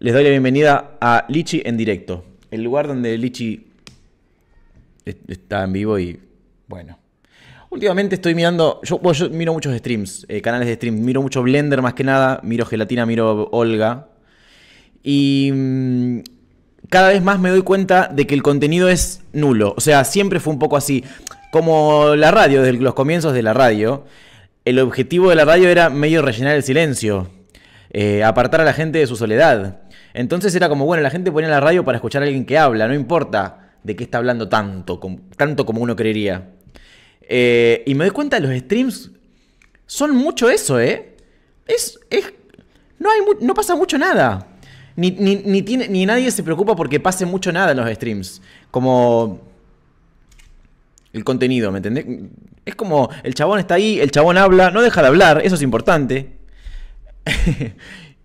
Les doy la bienvenida a Lichi en directo, el lugar donde Lichi está en vivo y bueno. Últimamente estoy mirando, yo, miro muchos streams, eh, canales de streams, miro mucho Blender más que nada, miro Gelatina, miro Olga y mm, cada vez más me doy cuenta de que el contenido es nulo, o sea, siempre fue un poco así, como la radio, desde los comienzos de la radio, el objetivo de la radio era medio rellenar el silencio, eh, apartar a la gente de su soledad. Entonces era como, bueno, la gente ponía la radio para escuchar a alguien que habla, no importa de qué está hablando tanto, tanto como uno creería. Eh, y me doy cuenta, los streams son mucho eso, ¿eh? Es, no, hay, no pasa mucho nada. Ni, tiene, ni nadie se preocupa porque pase mucho nada en los streams. Como el contenido, ¿me entendés? Es como el chabón está ahí, el chabón habla, no deja de hablar, eso es importante.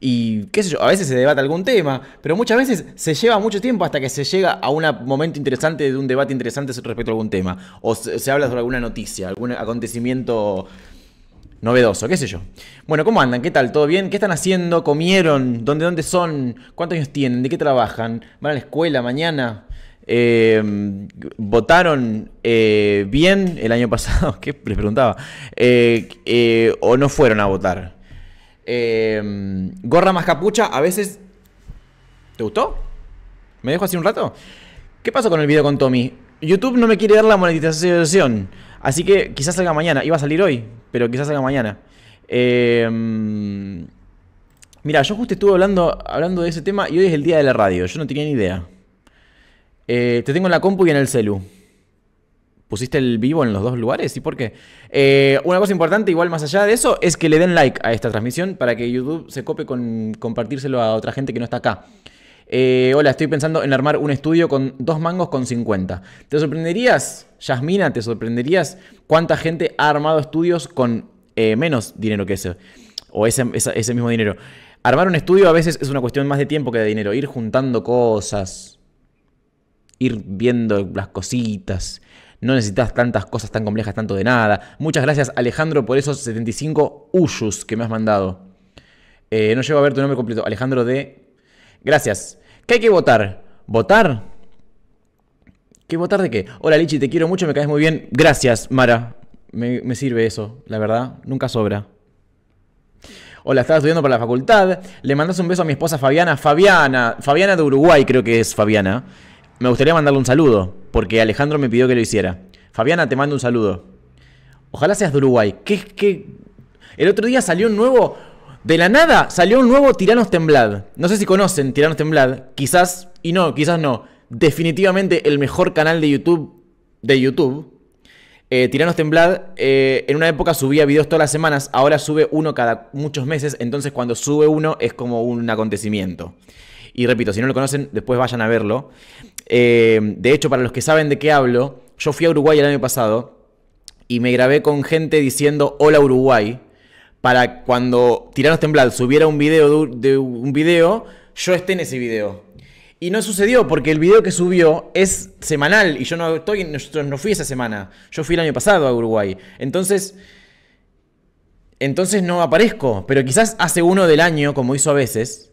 Y qué sé yo, a veces se debate algún tema, pero muchas veces se lleva mucho tiempo hasta que se llega a un momento interesante de un debate interesante respecto a algún tema. O se, habla sobre alguna noticia, algún acontecimiento novedoso, qué sé yo. Bueno, ¿cómo andan? ¿Qué tal? ¿Todo bien? ¿Qué están haciendo? ¿Comieron? ¿Dónde, dónde son? ¿Cuántos años tienen? ¿De qué trabajan? ¿Van a la escuela mañana? Eh, ¿Votaron eh, bien el año pasado? ¿Qué les preguntaba? Eh, ¿O no fueron a votar? Eh, gorra más capucha, a veces... ¿Te gustó? ¿Me dejo así un rato? ¿Qué pasó con el video con Tommy? YouTube no me quiere dar la monetización, así que quizás salga mañana. Iba a salir hoy, pero quizás salga mañana. Eh, em, mira, yo justo estuve hablando, hablando de ese tema y hoy es el día de la radio. Yo no tenía ni idea. Eh, te tengo en la compu y en el celu pusiste el vivo en los dos lugares. ¿Y por qué? Eh, una cosa importante, igual más allá de eso, es que le den like a esta transmisión para que YouTube se cope con compartírselo a otra gente que no está acá. Eh, hola, estoy pensando en armar un estudio con dos mangos con 50. ¿Te sorprenderías, Yasmina, te sorprenderías cuánta gente ha armado estudios con eh, menos dinero que ese? O ese, mismo dinero. Armar un estudio a veces es una cuestión más de tiempo que de dinero. Ir juntando cosas. Ir viendo las cositas. No necesitas tantas cosas tan complejas, tanto de nada. Muchas gracias, Alejandro, por esos 75 Uyus que me has mandado. Eh, no llego a ver tu nombre completo. Alejandro de. Gracias. ¿Qué hay que votar? ¿Votar? ¿Qué votar de qué? Hola, Lichi, te quiero mucho, me caes muy bien. Gracias, Mara. Me, me sirve eso, la verdad. Nunca sobra. Hola, estaba estudiando para la facultad. Le mandas un beso a mi esposa Fabiana. Fabiana, Fabiana de Uruguay creo que es Fabiana. Me gustaría mandarle un saludo, porque Alejandro me pidió que lo hiciera. Fabiana, te mando un saludo. Ojalá seas de Uruguay. ¿Qué, qué? El otro día salió un nuevo. De la nada salió un nuevo Tiranos Temblad. No sé si conocen Tiranos Temblad. Quizás, y no, quizás no. Definitivamente el mejor canal de YouTube. De YouTube. Eh, Tiranos Temblad, eh, en una época subía videos todas las semanas, ahora sube uno cada muchos meses, entonces cuando sube uno es como un acontecimiento. Y repito, si no lo conocen, después vayan a verlo. Em, de hecho, para los que saben de qué hablo, yo fui a Uruguay el año pasado y me grabé con gente diciendo hola Uruguay para cuando Tiranos Temblad subiera un video de, un video, yo esté en ese video. Y no sucedió porque el video que subió es semanal y yo no estoy no fui esa semana. Yo fui el año pasado a Uruguay. Entonces entonces no aparezco, pero quizás hace uno del año como hizo a veces,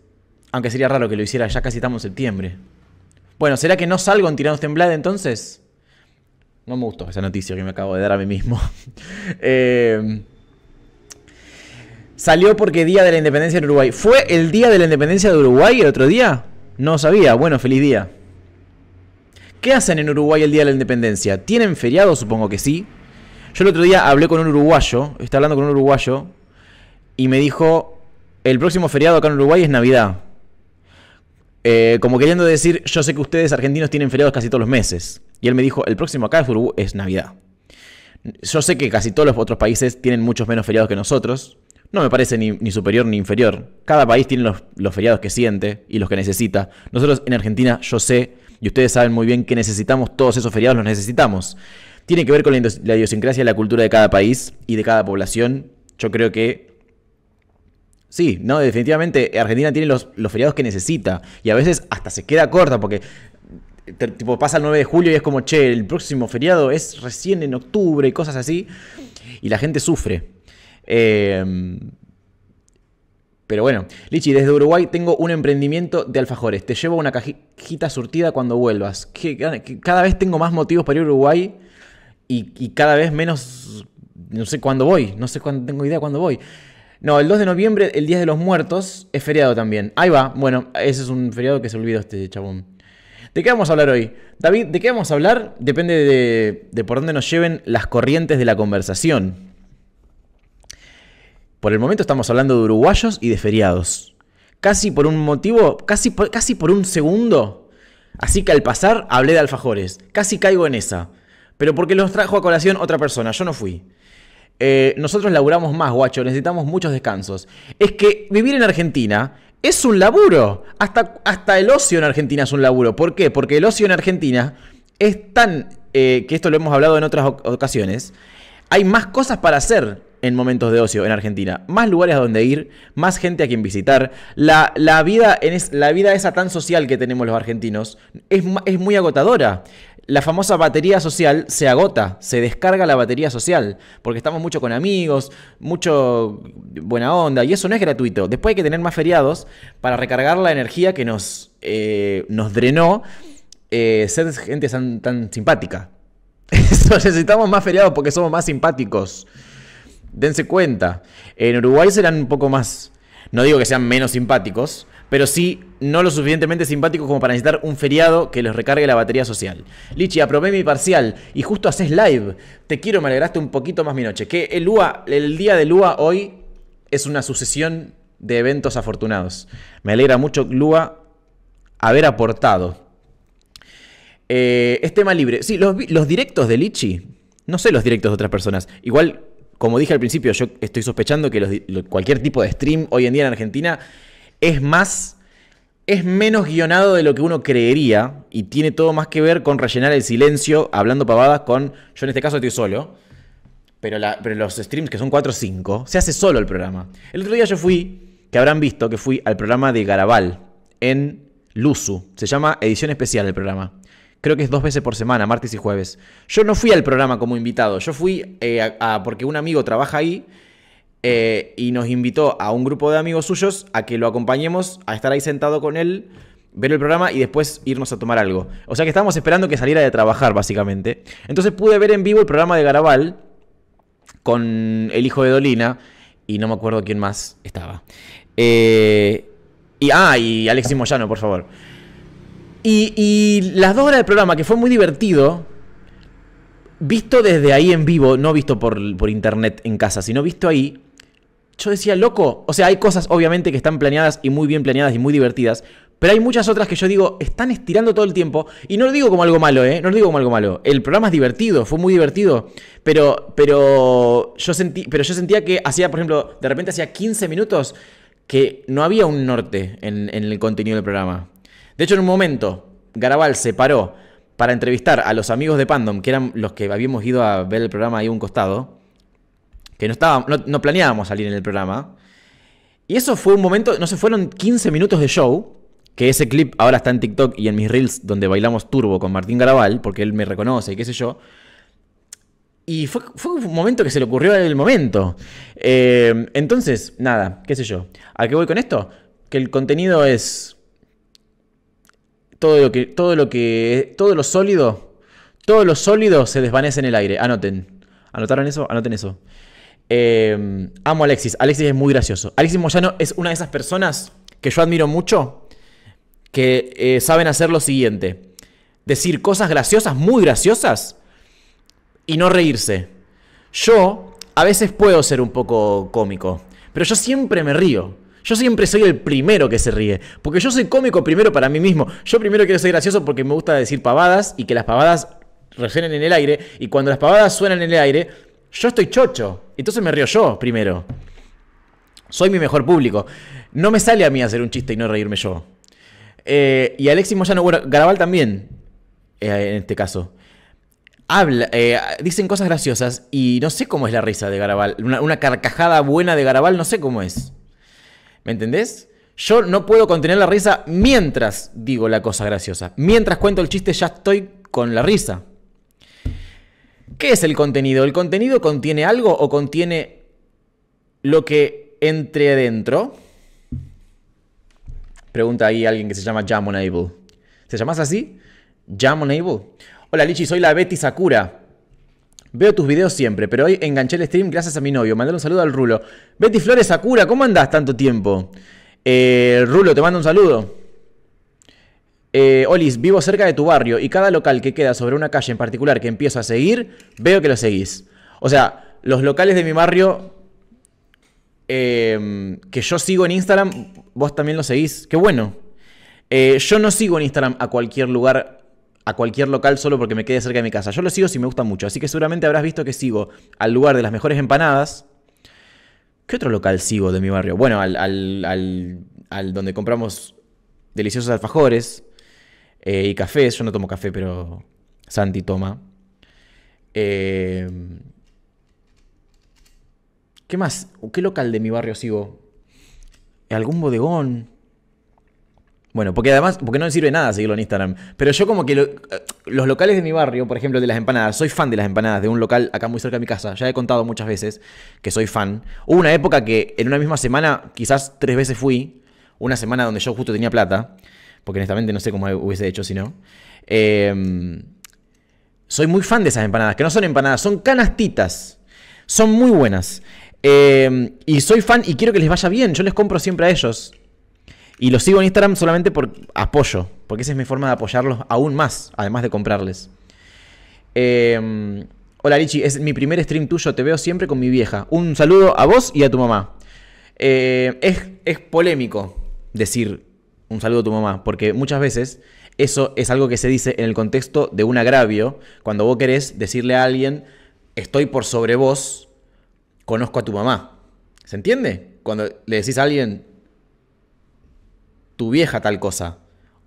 aunque sería raro que lo hiciera, ya casi estamos en septiembre. Bueno, ¿será que no salgo en Tiranos Temblad entonces? No me gustó esa noticia que me acabo de dar a mí mismo. Eh, salió porque Día de la Independencia en Uruguay. ¿Fue el Día de la Independencia de Uruguay el otro día? No sabía. Bueno, feliz día. ¿Qué hacen en Uruguay el Día de la Independencia? ¿Tienen feriado? Supongo que sí. Yo el otro día hablé con un uruguayo, estaba hablando con un uruguayo, y me dijo, el próximo feriado acá en Uruguay es Navidad. Eh, como queriendo decir, yo sé que ustedes argentinos tienen feriados casi todos los meses. Y él me dijo, el próximo acá es Navidad. Yo sé que casi todos los otros países tienen muchos menos feriados que nosotros. No me parece ni, superior ni inferior. Cada país tiene los, los feriados que siente y los que necesita. Nosotros en Argentina, yo sé, y ustedes saben muy bien que necesitamos todos esos feriados, los necesitamos. Tiene que ver con la idiosincrasia y la cultura de cada país y de cada población. Yo creo que Sí, no, definitivamente Argentina tiene los, feriados que necesita y a veces hasta se queda corta porque tipo pasa el 9 de julio y es como, che, el próximo feriado es recién en octubre y cosas así y la gente sufre. Em, pero bueno, Lichi, desde Uruguay tengo un emprendimiento de alfajores. Te llevo una cajita surtida cuando vuelvas. cada vez tengo más motivos para ir a Uruguay y, y cada vez menos. No sé cuándo voy, no sé cuándo tengo idea cuándo voy. No, el 2 de noviembre, el Día de los Muertos, es feriado también. Ahí va, bueno, ese es un feriado que se olvidó este chabón. ¿De qué vamos a hablar hoy? David, ¿de qué vamos a hablar? Depende de, de por dónde nos lleven las corrientes de la conversación. Por el momento estamos hablando de uruguayos y de feriados. Casi por un motivo, casi por, casi por un segundo. Así que al pasar hablé de alfajores. Casi caigo en esa. Pero porque los trajo a colación otra persona, yo no fui. Eh, nosotros laburamos más, guacho, necesitamos muchos descansos. Es que vivir en Argentina es un laburo. Hasta, hasta el ocio en Argentina es un laburo. ¿Por qué? Porque el ocio en Argentina es tan, eh, que esto lo hemos hablado en otras ocasiones, hay más cosas para hacer en momentos de ocio en Argentina. Más lugares a donde ir, más gente a quien visitar. La, vida, en la vida esa tan social que tenemos los argentinos es, es muy agotadora la famosa batería social se agota, se descarga la batería social, porque estamos mucho con amigos, mucho buena onda, y eso no es gratuito. Después hay que tener más feriados para recargar la energía que nos, eh, nos drenó eh, ser gente tan, tan simpática. necesitamos más feriados porque somos más simpáticos. Dense cuenta. En Uruguay serán un poco más. No digo que sean menos simpáticos, pero sí no lo suficientemente simpático como para necesitar un feriado que les recargue la batería social. Lichi, aprobé mi parcial y justo haces live. Te quiero, me alegraste un poquito más mi noche. Que el el día de Lua hoy es una sucesión de eventos afortunados. Me alegra mucho, Lua, haber aportado. Eh, es tema libre. Sí, los, directos de Lichi. No sé los directos de otras personas. Igual como dije al principio, yo estoy sospechando que cualquier tipo de stream hoy en día en Argentina es más, es menos guionado de lo que uno creería y tiene todo más que ver con rellenar el silencio hablando pavadas con, yo en este caso estoy solo, pero, pero los streams que son 4 o 5, se hace solo el programa. El otro día yo fui, que habrán visto, que fui al programa de Garabal en Luzu, se llama Edición Especial del programa. Creo que es dos veces por semana, martes y jueves. Yo no fui al programa como invitado, yo fui eh, porque un amigo trabaja ahí eh, y nos invitó a un grupo de amigos suyos a que lo acompañemos, a estar ahí sentado con él, ver el programa y después irnos a tomar algo. O sea que estábamos esperando que saliera de trabajar, básicamente. Entonces pude ver en vivo el programa de Garabal con el hijo de Dolina y no me acuerdo quién más estaba. Eh, y, ah, y Alexis Moyano, por favor. Y, las dos horas del programa, que fue muy divertido, visto desde ahí en vivo, no visto por, por internet en casa, sino visto ahí, yo decía, loco, o sea, hay cosas obviamente que están planeadas y muy bien planeadas y muy divertidas, pero hay muchas otras que yo digo, están estirando todo el tiempo. Y no lo digo como algo malo, ¿eh? No lo digo como algo malo. El programa es divertido, fue muy divertido. Pero, pero, yo, sentí, pero yo sentía que hacía, por ejemplo, de repente hacía 15 minutos que no había un norte en, en el contenido del programa. De hecho, en un momento, Garabal se paró para entrevistar a los amigos de Pandom, que eran los que habíamos ido a ver el programa ahí a un costado que no, no, planeábamos salir en el programa. Y eso fue un momento, no sé, fueron 15 minutos de show, que ese clip ahora está en TikTok y en mis reels donde bailamos turbo con Martín Garabal, porque él me reconoce y qué sé yo. Y fue, un momento que se le ocurrió en el momento. Eh, entonces, nada, qué sé yo. ¿A qué voy con esto? Que el contenido es todo lo que, todo lo que, todo lo sólido, todo lo sólido se desvanece en el aire. Anoten. ¿Anotaron eso? Anoten eso. Em, amo a Alexis. Alexis es muy gracioso. Alexis Moyano es una de esas personas que yo admiro mucho que eh, saben hacer lo siguiente: decir cosas graciosas, muy graciosas, y no reírse. Yo a veces puedo ser un poco cómico, pero yo siempre me río. Yo siempre soy el primero que se ríe. Porque yo soy cómico primero para mí mismo. Yo primero quiero ser gracioso porque me gusta decir pavadas y que las pavadas resuenen en el aire. Y cuando las pavadas suenan en el aire, yo estoy chocho. Entonces me río yo primero. Soy mi mejor público. No me sale a mí hacer un chiste y no reírme yo. Eh, y Alexis Moyano, bueno, Garabal también, eh, en este caso. Habla, eh, dicen cosas graciosas y no sé cómo es la risa de Garabal. una, carcajada buena de Garabal, no sé cómo es. ¿Me entendés? Yo no puedo contener la risa mientras digo la cosa graciosa. Mientras cuento el chiste, ya estoy con la risa. ¿Qué es el contenido? ¿El contenido contiene algo o contiene lo que entre dentro? Pregunta ahí alguien que se llama Jamonable. ¿Se llamas así? Jamonable. Hola Lichi, soy la Betty Sakura. Veo tus videos siempre, pero hoy enganché el stream gracias a mi novio. Mándale un saludo al Rulo. Betty Flores Sakura, ¿cómo andas? tanto tiempo? Eh, Rulo, te mando un saludo. Eh, Olis, vivo cerca de tu barrio y cada local que queda sobre una calle en particular que empiezo a seguir, veo que lo seguís. O sea, los locales de mi barrio em, que yo sigo en Instagram, vos también lo seguís. Qué bueno. Eh, yo no sigo en Instagram a cualquier lugar, a cualquier local solo porque me quede cerca de mi casa. Yo lo sigo si me gusta mucho. Así que seguramente habrás visto que sigo al lugar de las mejores empanadas. ¿Qué otro local sigo de mi barrio? Bueno, al, al, al donde compramos deliciosos alfajores. Eh, y café, yo no tomo café, pero Santi toma. Em, ¿Qué más? ¿Qué local de mi barrio sigo? ¿Algún bodegón? Bueno, porque además, porque no me sirve nada seguirlo en Instagram. Pero yo como que eh, los locales de mi barrio, por ejemplo, de las empanadas, soy fan de las empanadas, de un local acá muy cerca de mi casa. Ya he contado muchas veces que soy fan. Hubo una época que en una misma semana, quizás tres veces fui, una semana donde yo justo tenía plata porque honestamente no sé cómo hubiese hecho si no. Eh, soy muy fan de esas empanadas, que no son empanadas, son canastitas. Son muy buenas. Eh, y soy fan y quiero que les vaya bien. Yo les compro siempre a ellos. Y los sigo en Instagram solamente por apoyo, porque esa es mi forma de apoyarlos aún más, además de comprarles. Eh, hola Richie, es mi primer stream tuyo, te veo siempre con mi vieja. Un saludo a vos y a tu mamá. es, es polémico decir un saludo a tu mamá, porque muchas veces eso es algo que se dice en el contexto de un agravio, cuando vos querés decirle a alguien, estoy por sobre vos, conozco a tu mamá. ¿Se entiende? Cuando le decís a alguien, tu vieja tal cosa,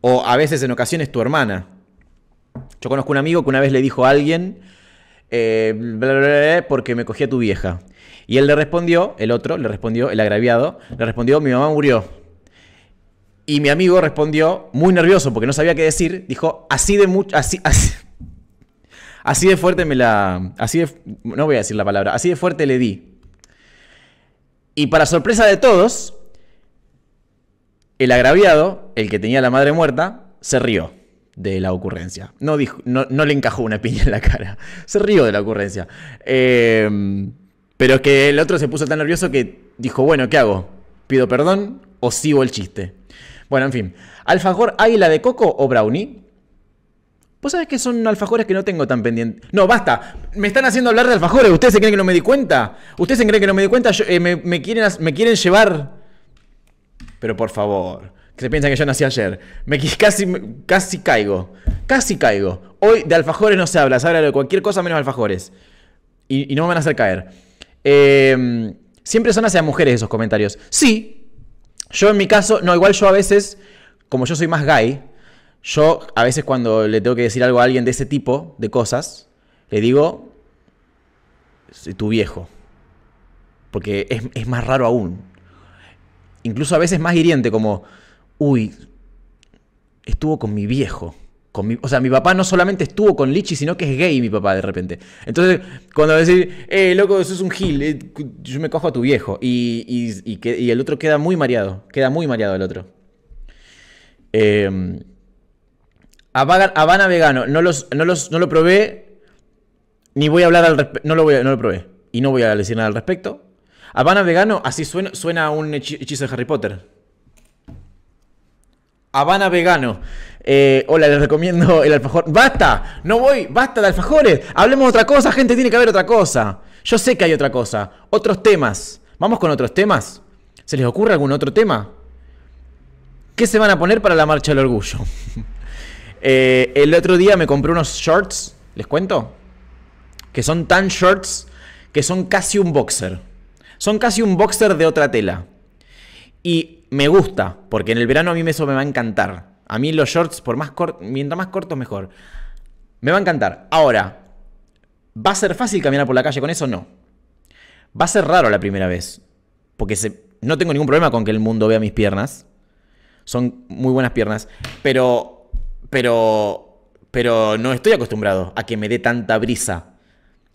o a veces en ocasiones tu hermana. Yo conozco un amigo que una vez le dijo a alguien, eh, porque me cogí a tu vieja. Y él le respondió, el otro le respondió, el agraviado, le respondió, mi mamá murió. Y mi amigo respondió, muy nervioso porque no sabía qué decir, dijo, así de mucho, así, así, de fuerte me la, así no voy a decir la palabra, así de fuerte le di. Y para sorpresa de todos, el agraviado, el que tenía la madre muerta, se rió de la ocurrencia. No, dijo, no, le encajó una piña en la cara, se rió de la ocurrencia. Em, pero es que el otro se puso tan nervioso que dijo, bueno, ¿qué hago? ¿Pido perdón o sigo el chiste? Bueno, en fin. ¿Alfajor águila de coco o brownie? Vos pues sabés que son alfajores que no tengo tan pendiente. No, basta. Me están haciendo hablar de alfajores. ¿Ustedes se creen que no me di cuenta? ¿Ustedes se creen que no me di cuenta? Eh, me, quieren, me quieren llevar. Pero por favor. Que se piensan que yo nací ayer. Me, casi, casi caigo. Casi caigo. Hoy de alfajores no se habla. Se habla de cualquier cosa menos alfajores. Y, no me van a hacer caer. Em, siempre son hacia mujeres esos comentarios. Sí, yo en mi caso, no, igual yo a veces, como yo soy más gay, yo a veces cuando le tengo que decir algo a alguien de ese tipo de cosas, le digo, tu viejo. Porque es, es más raro aún. Incluso a veces más hiriente, como, uy, estuvo con mi viejo. Con o sea, mi papá no solamente estuvo con Lichi, sino que es gay mi papá de repente. Entonces, cuando decís, eh, loco, eso es un gil, eh, yo me cojo a tu viejo. Y, el otro queda muy mareado, queda muy mareado el otro. Em, Habana Vegano, no, los, no, los, no lo probé, ni voy a hablar al respecto, no, lo voy no lo probé. Y no voy a decir nada al respecto. Habana Vegano, así suena, suena a un hechizo de Harry Potter. Habana vegano. Eh, hola, les recomiendo el alfajor. ¡Basta! No voy, basta de alfajores. Hablemos de otra cosa, gente. Tiene que haber otra cosa. Yo sé que hay otra cosa. Otros temas. Vamos con otros temas. ¿Se les ocurre algún otro tema? ¿Qué se van a poner para la marcha del orgullo? Eh, el otro día me compré unos shorts. ¿Les cuento? Que son tan shorts que son casi un boxer. Son casi un boxer de otra tela. Y me gusta, porque en el verano a mí eso me va a encantar. A mí los shorts, por más corto, mientras más cortos, mejor. Me va a encantar. Ahora, ¿va a ser fácil caminar por la calle con eso? No. Va a ser raro la primera vez, porque no tengo ningún problema con que el mundo vea mis piernas. Son muy buenas piernas, pero, pero, pero no estoy acostumbrado a que me dé tanta brisa,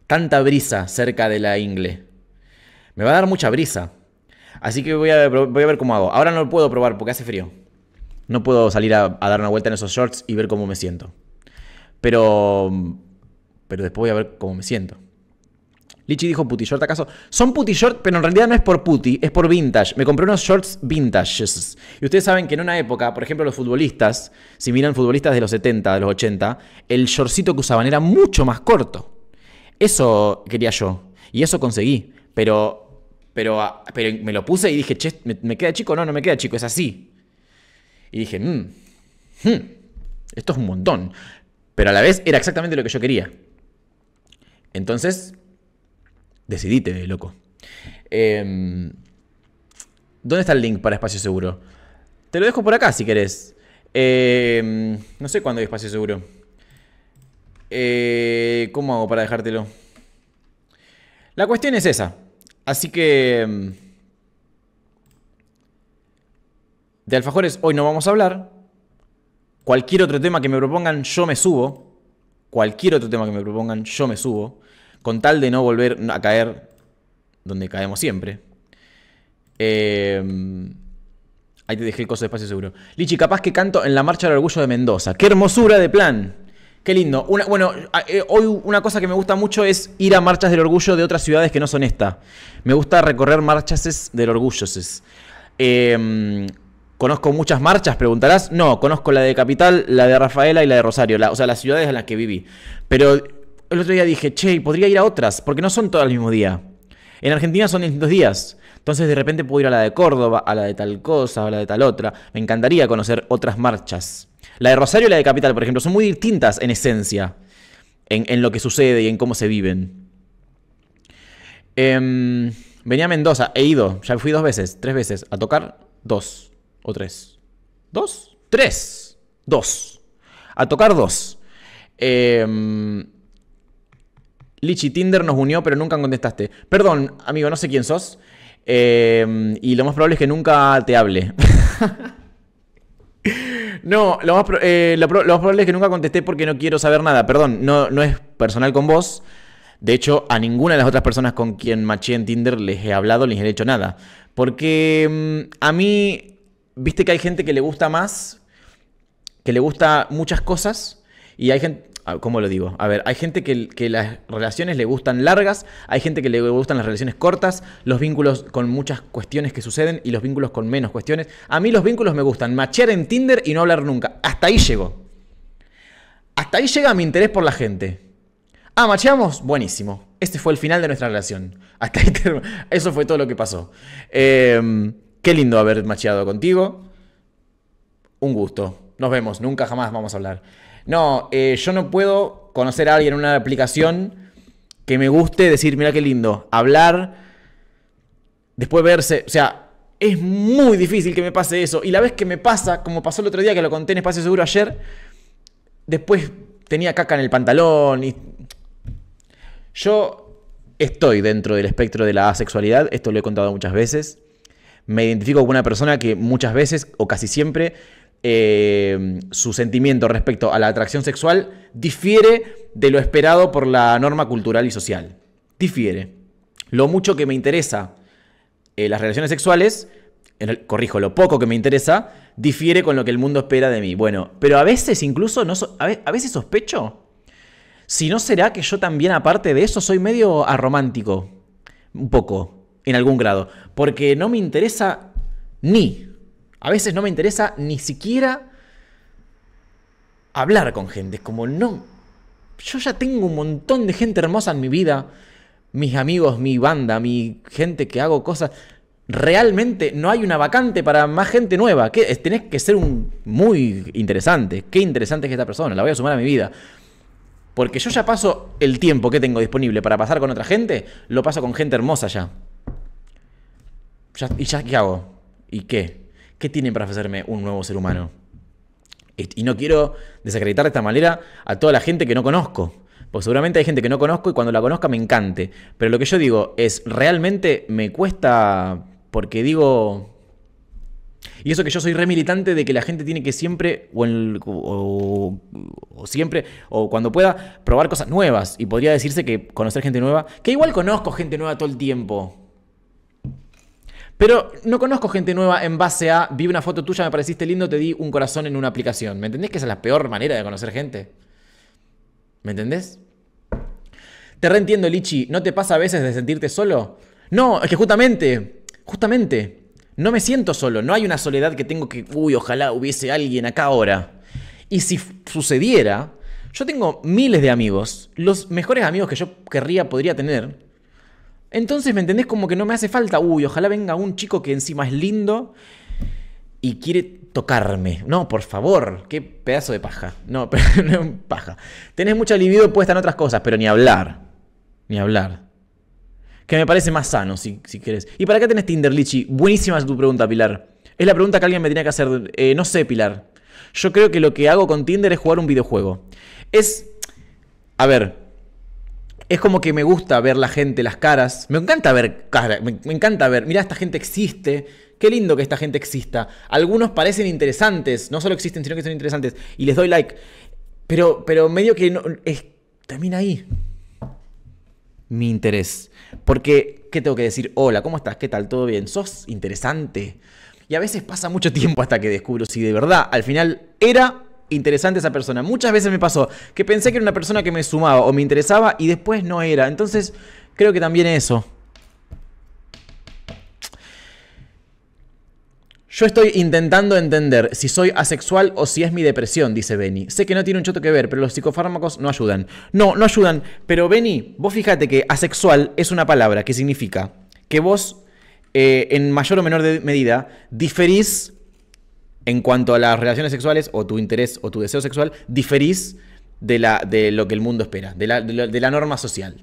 tanta brisa cerca de la ingle. Me va a dar mucha brisa. Así que voy a, ver cómo hago. Ahora no lo puedo probar porque hace frío. No puedo salir a, dar una vuelta en esos shorts y ver cómo me siento. Pero. Pero después voy a ver cómo me siento. Lichi dijo puti short, ¿acaso? Son puti shorts, pero en realidad no es por puti, es por vintage. Me compré unos shorts vintage. Y ustedes saben que en una época, por ejemplo, los futbolistas, si miran futbolistas de los 70, de los 80, el shortcito que usaban era mucho más corto. Eso quería yo. Y eso conseguí. Pero Ah, pero, me lo puse y dije, ¿me, queda chico? No, no me queda chico, es así. Y dije, mm, hmm, esto es un montón. Pero a la vez era exactamente lo que yo quería. Entonces, decidite, loco. Em, ¿Dónde está el link para espacio seguro? Te lo dejo por acá si querés. Em, no sé cuándo hay espacio seguro. Eh, ¿Cómo hago para dejártelo? La cuestión es esa. Así que... Em, de alfajores hoy no vamos a hablar. Cualquier otro tema que me propongan, yo me subo. Cualquier otro tema que me propongan, yo me subo. Con tal de no volver a caer donde caemos siempre. Em, ahí te dejé el coso de espacio seguro. Lichi, capaz que canto en la marcha del orgullo de Mendoza. ¡Qué hermosura de plan! Qué lindo. bueno, eh, hoy una cosa que me gusta mucho es ir a marchas del orgullo de otras ciudades que no son esta. Me gusta recorrer marchas del orgullo. Eh, ¿Conozco muchas marchas? Preguntarás. No, conozco la de Capital, la de Rafaela y la de Rosario, o sea, las ciudades en las que viví. Pero el otro día dije, che, podría ir a otras, porque no son todas el mismo día. En Argentina son distintos días. Entonces de repente puedo ir a la de Córdoba, a la de tal cosa, a la de tal otra. Me encantaría conocer otras marchas. La de Rosario y la de Capital, por ejemplo, son muy distintas en esencia, en, lo que sucede y en cómo se viven. Em, venía a Mendoza, he ido, ya fui dos veces, tres veces, a tocar dos o tres. ¿Dos? Tres. Dos. A tocar dos. Eh, Lichi Tinder nos unió, pero nunca contestaste. Perdón, amigo, no sé quién sos. Em, y lo más probable es que nunca te hable. No, eh, lo más, probable es que nunca contesté porque no quiero saber nada. Perdón, no, no es personal con vos. De hecho, a ninguna de las otras personas con quien maché en Tinder les he hablado, les he hecho nada. Porque mm, a mí, viste que hay gente que le gusta más, que le gusta muchas cosas, y hay gente, Ah, ¿Cómo lo digo? A ver, hay gente que, las relaciones le gustan largas, hay gente que le gustan las relaciones cortas, los vínculos con muchas cuestiones que suceden y los vínculos con menos cuestiones. A mí los vínculos me gustan, machear en Tinder y no hablar nunca. Hasta ahí llego. Hasta ahí llega mi interés por la gente. Ah, macheamos, buenísimo. Este fue el final de nuestra relación. Hasta ahí Eso fue todo lo que pasó. Em, qué lindo haber macheado contigo. Un gusto. Nos vemos. Nunca jamás vamos a hablar. No, eh, yo no puedo conocer a alguien en una aplicación que me guste, decir, mira qué lindo, hablar, después verse, o sea, es muy difícil que me pase eso. Y la vez que me pasa, como pasó el otro día que lo conté en Espacio Seguro ayer, después tenía caca en el pantalón y... Yo estoy dentro del espectro de la asexualidad, esto lo he contado muchas veces. Me identifico con una persona que muchas veces, o casi siempre, eh, su sentimiento respecto a la atracción sexual difiere de lo esperado por la norma cultural y social. Difiere. Lo mucho que me interesa eh, las relaciones sexuales, corrijo, lo poco que me interesa, difiere con lo que el mundo espera de mí. Bueno, pero a veces incluso, no a, a veces sospecho. Si no será que yo también, aparte de eso, soy medio arromántico. Un poco, en algún grado. Porque no me interesa ni a veces no me interesa ni siquiera hablar con gente. Es como, no, yo ya tengo un montón de gente hermosa en mi vida. Mis amigos, mi banda, mi gente que hago cosas. Realmente no hay una vacante para más gente nueva. Que, tenés que ser un muy interesante. Qué interesante es esta persona. La voy a sumar a mi vida. Porque yo ya paso el tiempo que tengo disponible para pasar con otra gente, lo paso con gente hermosa ya. ya ¿Y ya qué hago? ¿Y qué? ¿Qué tienen para ofrecerme un nuevo ser humano? Y no quiero desacreditar de esta manera a toda la gente que no conozco. Porque seguramente hay gente que no conozco y cuando la conozca me encante. Pero lo que yo digo es, realmente me cuesta porque digo... Y eso que yo soy re militante de que la gente tiene que siempre, o, o siempre, o cuando pueda, probar cosas nuevas. Y podría decirse que conocer gente nueva, que igual conozco gente nueva todo el tiempo. Pero no conozco gente nueva en base a vi una foto tuya, me pareciste lindo, te di un corazón en una aplicación. ¿Me entendés que esa es la peor manera de conocer gente? ¿Me entendés? Te reentiendo, Lichi. ¿No te pasa a veces de sentirte solo? No, es que justamente, justamente, no me siento solo. No hay una soledad que tengo que, uy, ojalá hubiese alguien acá ahora. Y si sucediera, yo tengo miles de amigos. Los mejores amigos que yo querría, podría tener, entonces, ¿me entendés? Como que no me hace falta, uy, ojalá venga un chico que encima es lindo y quiere tocarme. No, por favor, qué pedazo de paja. No, pero no paja. Tenés mucha libido puesta en otras cosas, pero ni hablar. Ni hablar. Que me parece más sano, si, si querés. ¿Y para qué tenés Tinder, Lichi? Buenísima tu pregunta, Pilar. Es la pregunta que alguien me tenía que hacer. Eh, no sé, Pilar. Yo creo que lo que hago con Tinder es jugar un videojuego. Es. A ver, es como que me gusta ver la gente, las caras. Me encanta ver caras, me, encanta ver. Mira, esta gente existe. Qué lindo que esta gente exista. Algunos parecen interesantes, no solo existen, sino que son interesantes. Y les doy like. Pero, pero medio que no, termina ahí mi interés. Porque, ¿qué tengo que decir? Hola, ¿cómo estás? ¿Qué tal? ¿Todo bien? ¿Sos interesante? Y a veces pasa mucho tiempo hasta que descubro si de verdad al final era interesante esa persona. Muchas veces me pasó que pensé que era una persona que me sumaba o me interesaba y después no era. Entonces, creo que también eso. Yo estoy intentando entender si soy asexual o si es mi depresión, dice Benny. Sé que no tiene un choto que ver, pero los psicofármacos no ayudan. No, no ayudan. Pero Benny, vos fíjate que asexual es una palabra que significa que vos, eh, en mayor o menor medida, diferís en cuanto a las relaciones sexuales o tu interés o tu deseo sexual, diferís de, la, de lo que el mundo espera, de la, de, la, norma social.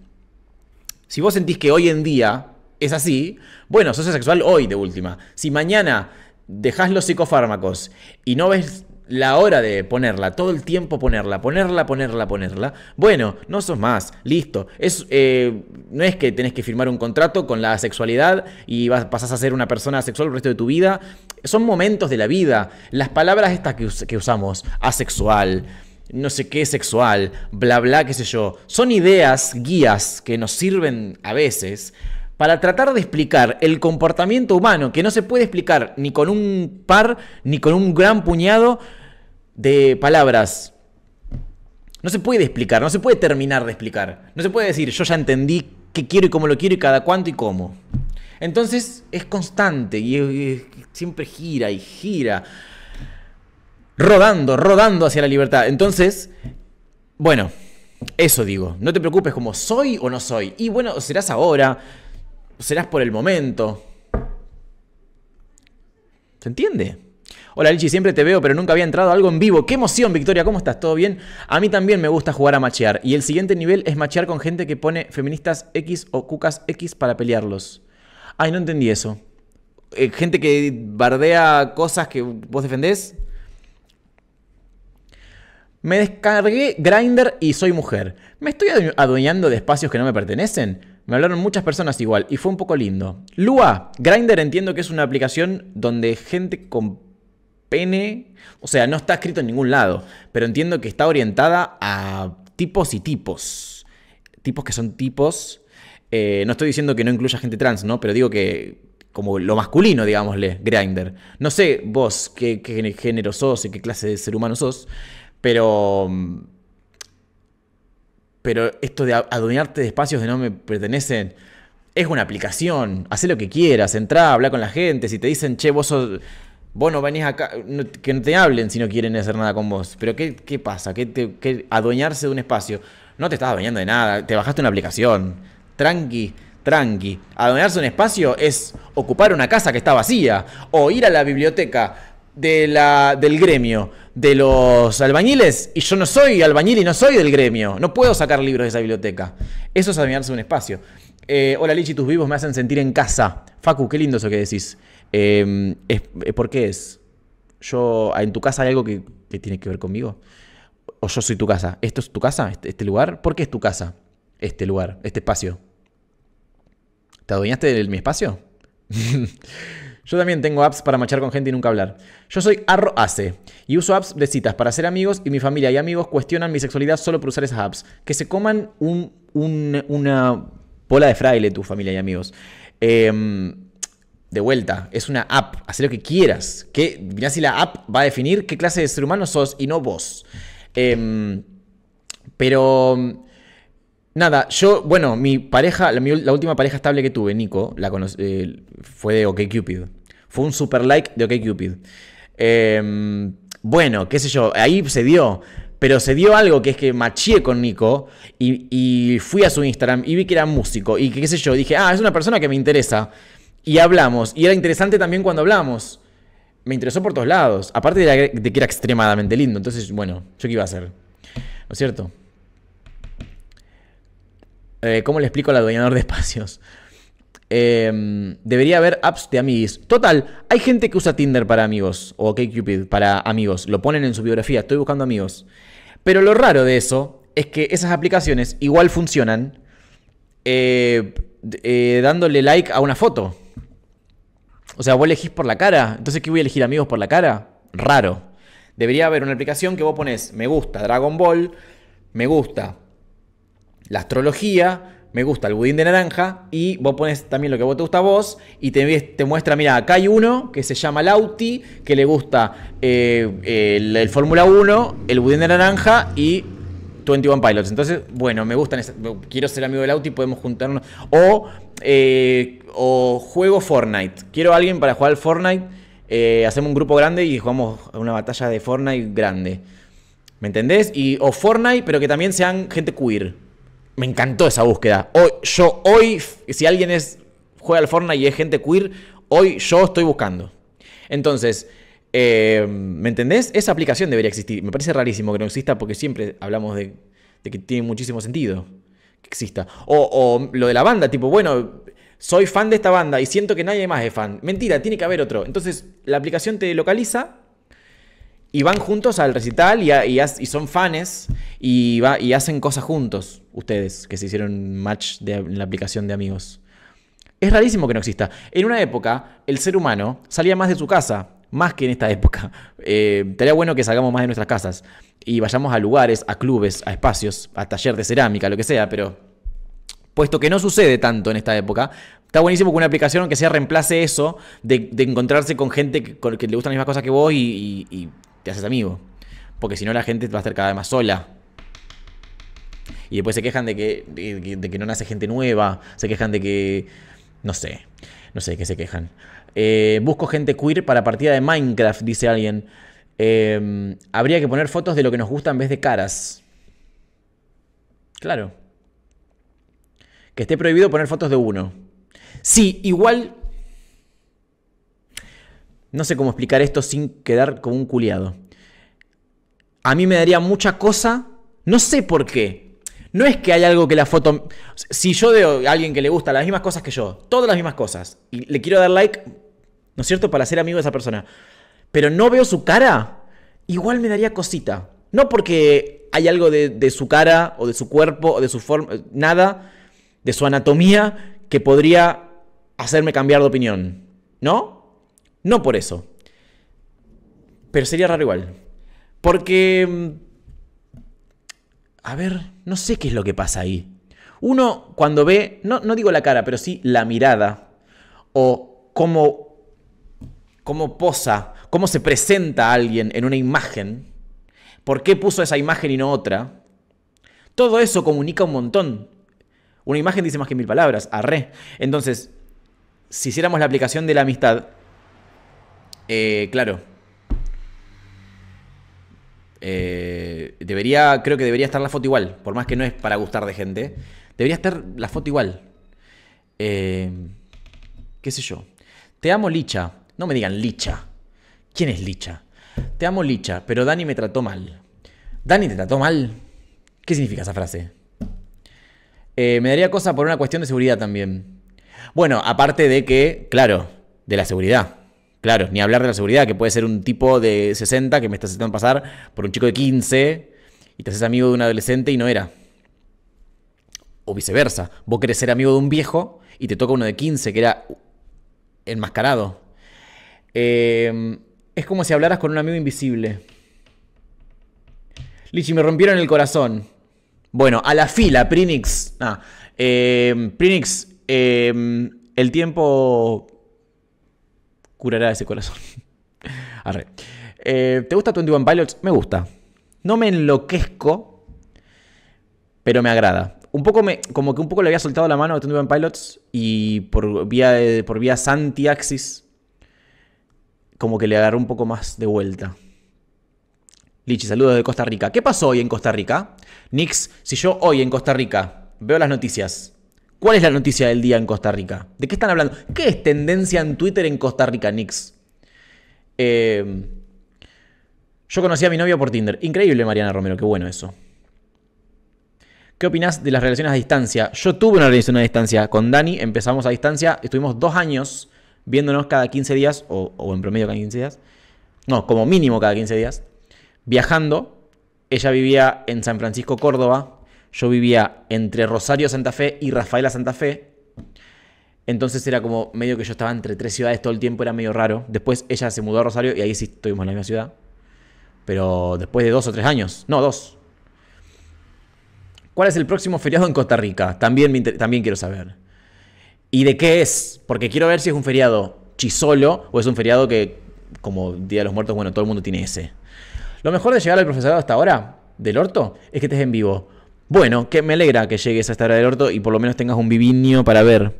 Si vos sentís que hoy en día es así, bueno, sos sexual hoy de última. Si mañana dejás los psicofármacos y no ves la hora de ponerla, todo el tiempo ponerla, ponerla, ponerla, ponerla. Bueno, no sos más, listo. Es, eh, no es que tenés que firmar un contrato con la sexualidad y vas, pasás a ser una persona sexual el resto de tu vida. Son momentos de la vida. Las palabras estas que, que usamos, asexual, no sé qué sexual, bla, bla, qué sé yo, son ideas, guías que nos sirven a veces para tratar de explicar el comportamiento humano que no se puede explicar ni con un par, ni con un gran puñado, de palabras. No se puede explicar, no se puede terminar de explicar. No se puede decir, yo ya entendí qué quiero y cómo lo quiero y cada cuánto y cómo. Entonces es constante y, siempre gira y gira. Rodando, rodando hacia la libertad. Entonces, bueno, eso digo. No te preocupes como soy o no soy. Y bueno, serás ahora, serás por el momento. ¿Se entiende? Hola Lichi, siempre te veo, pero nunca había entrado algo en vivo. ¡Qué emoción, Victoria! ¿Cómo estás? ¿Todo bien? A mí también me gusta jugar a machear. Y el siguiente nivel es machear con gente que pone feministas X o cucas X para pelearlos. Ay, no entendí eso. Eh, gente que bardea cosas que vos defendés. Me descargué Grinder y soy mujer. ¿Me estoy adueñando de espacios que no me pertenecen? Me hablaron muchas personas igual y fue un poco lindo. Lua, Grinder entiendo que es una aplicación donde gente con pene. O sea, no está escrito en ningún lado, pero entiendo que está orientada a tipos y tipos. Tipos que son tipos. Eh, no estoy diciendo que no incluya gente trans, ¿no? Pero digo que como lo masculino, digámosle, Grinder. No sé vos qué, género sos y qué clase de ser humano sos, pero... Pero esto de adueñarte de espacios que no me pertenecen, es una aplicación, hace lo que quieras, entra, habla con la gente, si te dicen, che, vos sos, Vos no venís acá, que no te hablen si no quieren hacer nada con vos. Pero ¿qué, qué pasa? ¿Qué, adueñarse de un espacio. No te estás adueñando de nada, te bajaste una aplicación. Tranqui, tranqui. Adueñarse un espacio es ocupar una casa que está vacía o ir a la biblioteca de la, del gremio de los albañiles y yo no soy albañil y no soy del gremio. No puedo sacar libros de esa biblioteca. Eso es adueñarse de un espacio. Eh, hola Lichi, tus vivos me hacen sentir en casa. Facu, qué lindo eso que decís. Em, eh, ¿Por qué es? Yo, ah, ¿En tu casa hay algo que, tiene que ver conmigo? ¿O yo soy tu casa? ¿Esto es tu casa? ¿Este, ¿Este, lugar? ¿Por qué es tu casa? Este lugar, este espacio. ¿Te adueñaste de mi espacio? Yo también tengo apps para machar con gente y nunca hablar. Yo soy Arro y uso apps de citas para hacer amigos y mi familia y amigos cuestionan mi sexualidad solo por usar esas apps. Que se coman un, una bola de fraile tu familia y amigos. Em, de vuelta, es una app, haz lo que quieras. Que, mirá si la app va a definir qué clase de ser humano sos y no vos. Em, pero... Nada, yo, bueno, mi pareja, la, última pareja estable que tuve, Nico, la eh, fue de OkCupid. Fue un super like de OkCupid. Eh, bueno, qué sé yo, ahí se dio. Pero se dio algo que es que machié con Nico y, fui a su Instagram y vi que era músico y qué sé yo, dije, ah, es una persona que me interesa. Y hablamos. Y era interesante también cuando hablamos. Me interesó por todos lados. Aparte de, que era extremadamente lindo. Entonces, bueno, ¿yo qué iba a hacer? ¿No es cierto? Eh, ¿Cómo le explico al adueñador de espacios? Em, debería haber apps de amigos. Total, hay gente que usa Tinder para amigos o OkCupid para amigos. Lo ponen en su biografía, estoy buscando amigos. Pero lo raro de eso es que esas aplicaciones igual funcionan eh, eh, dándole like a una foto. O sea, vos elegís por la cara. Entonces, ¿qué voy a elegir amigos por la cara? Raro. Debería haber una aplicación que vos pones me gusta Dragon Ball, me gusta la astrología, me gusta el budín de naranja y vos pones también lo que vos te gusta a vos y te, muestra, mira, acá hay uno que se llama Lauti, que le gusta eh, el, Fórmula 1, el budín de naranja y 21 Pilots. Entonces, bueno, me gustan, quiero ser amigo de Lauti, podemos juntarnos. O eh, o juego Fortnite. Quiero a alguien para jugar al Fortnite. Eh, hacemos un grupo grande y jugamos una batalla de Fortnite grande. ¿Me entendés? Y, o Fortnite, pero que también sean gente queer. Me encantó esa búsqueda. Hoy, yo hoy, si alguien es, juega al Fortnite y es gente queer, hoy yo estoy buscando. Entonces, eh, ¿me entendés? Esa aplicación debería existir. Me parece rarísimo que no exista porque siempre hablamos de que tiene muchísimo sentido exista. O, lo de la banda, tipo, bueno, soy fan de esta banda y siento que nadie más es fan. Mentira, tiene que haber otro. Entonces, la aplicación te localiza y van juntos al recital y, son fans y, va, y hacen cosas juntos, ustedes que se hicieron match de, en la aplicación de amigos. Es rarísimo que no exista. En una época, el ser humano salía más de su casa más que en esta época. Eh, estaría bueno que salgamos más de nuestras casas y vayamos a lugares, a clubes, a espacios, a taller de cerámica, lo que sea, pero puesto que no sucede tanto en esta época. Está buenísimo que una aplicación que sea reemplace eso de, encontrarse con gente que, con, que, le gustan las mismas cosas que vos y, te haces amigo. Porque si no, la gente va a estar cada vez más sola. Y después se quejan de que, de que no nace gente nueva. Se quejan de que. No sé. No sé de qué se quejan. Eh, busco gente queer para partida de Minecraft, dice alguien. Em, habría que poner fotos de lo que nos gusta en vez de caras. Claro. Que esté prohibido poner fotos de uno. Sí, igual. No sé cómo explicar esto sin quedar como un culiado. A mí me daría mucha cosa. No sé por qué. No es que haya algo que la foto. Si yo veo a alguien que le gusta las mismas cosas que yo, todas las mismas cosas, y le quiero dar like, ¿no es cierto? Para ser amigo de esa persona. Pero no veo su cara, igual me daría cosita. No porque hay algo de, su cara o de su cuerpo o de su forma, nada, de su anatomía que podría hacerme cambiar de opinión. ¿No? No por eso. Pero sería raro igual. Porque... Mm, a ver, no sé qué es lo que pasa ahí. Uno cuando ve, no, no digo la cara, pero sí la mirada o cómo cómo posa, cómo se presenta a alguien en una imagen, por qué puso esa imagen y no otra, todo eso comunica un montón. Una imagen dice más que mil palabras, arre. Entonces, si hiciéramos la aplicación de la amistad, eh, claro, eh, debería, creo que debería estar la foto igual, por más que no es para gustar de gente, debería estar la foto igual. Eh, ¿Qué sé yo? Te amo, Licha. No me digan Licha. ¿Quién es Licha? Te amo Licha, pero Dani me trató mal. ¿Dani te trató mal? ¿Qué significa esa frase? Eh, me daría cosa por una cuestión de seguridad también. Bueno, aparte de que, claro, de la seguridad. Claro, ni hablar de la seguridad, que puede ser un tipo de 60 que me está intentando pasar por un chico de 15 y te haces amigo de un adolescente y no era. O viceversa, vos querés ser amigo de un viejo y te toca uno de 15 que era enmascarado. Em, es como si hablaras con un amigo invisible. Lichi, me rompieron el corazón. Bueno, a la fila, Prinix. Ah, em, Prinix, em, el tiempo curará ese corazón. Eh, ¿Te gusta 21 Pilots? Me gusta. No me enloquezco, pero me agrada. Un poco me, como que un poco le había soltado la mano a 21 Pilots y por vía, por vía Santi-Axis como que le agarró un poco más de vuelta. Lichi, saludos de Costa Rica. ¿Qué pasó hoy en Costa Rica? Nix, si yo hoy en Costa Rica veo las noticias, ¿cuál es la noticia del día en Costa Rica? ¿De qué están hablando? ¿Qué es tendencia en Twitter en Costa Rica, Nix? Em, yo conocí a mi novio por Tinder. Increíble, Mariana Romero, qué bueno eso. ¿Qué opinas de las relaciones a distancia? Yo tuve una relación a distancia con Dani, empezamos a distancia, estuvimos dos años viéndonos cada 15 días, o, en promedio cada 15 días, no, como mínimo cada 15 días, viajando. Ella vivía en San Francisco, Córdoba, yo vivía entre Rosario Santa Fe y Rafaela Santa Fe. Entonces era como medio que yo estaba entre tres ciudades todo el tiempo, era medio raro. Después ella se mudó a Rosario y ahí sí estuvimos en la misma ciudad. Pero después de dos o tres años. No, dos. ¿Cuál es el próximo feriado en Costa Rica? También, también quiero saber. ¿Y de qué es? Porque quiero ver si es un feriado chisolo o es un feriado que, como Día de los Muertos, bueno, todo el mundo tiene ese. Lo mejor de llegar al profesorado hasta ahora, del orto, es que estés en vivo. Bueno, que me alegra que llegues a esta hora del orto y por lo menos tengas un vivinio para ver.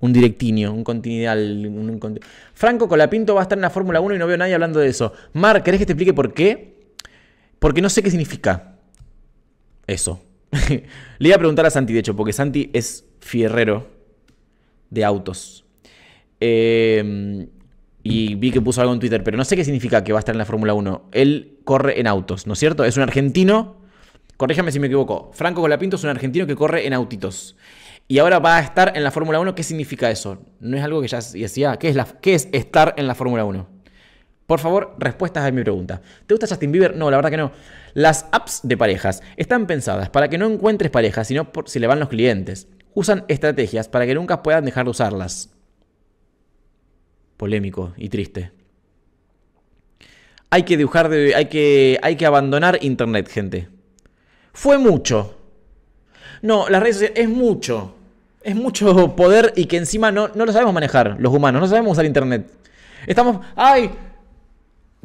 Un directinio, un continual. Un con... Franco Colapinto va a estar en la Fórmula 1 y no veo a nadie hablando de eso. Mar, ¿querés que te explique por qué? Porque no sé qué significa eso. Le iba a preguntar a Santi, de hecho, porque Santi es fierrero de autos. Em, y vi que puso algo en Twitter, pero no sé qué significa que va a estar en la Fórmula 1. Él corre en autos, ¿no es cierto? Es un argentino. Corríjame si me equivoco. Franco Colapinto es un argentino que corre en autitos. Y ahora va a estar en la Fórmula 1. ¿Qué significa eso? No es algo que ya decía. ¿Qué es, es estar en la Fórmula 1? Por favor, respuestas a mi pregunta. ¿Te gusta Justin Bieber? No, la verdad que no. Las apps de parejas están pensadas para que no encuentres parejas, sino si le van los clientes usan estrategias para que nunca puedan dejar de usarlas. Polémico y triste. Hay que dibujar, de, hay, que, hay que abandonar Internet, gente. Fue mucho. No, las redes sociales es mucho. Es mucho poder y que encima no, no lo sabemos manejar, los humanos. No sabemos usar Internet. Estamos, ay,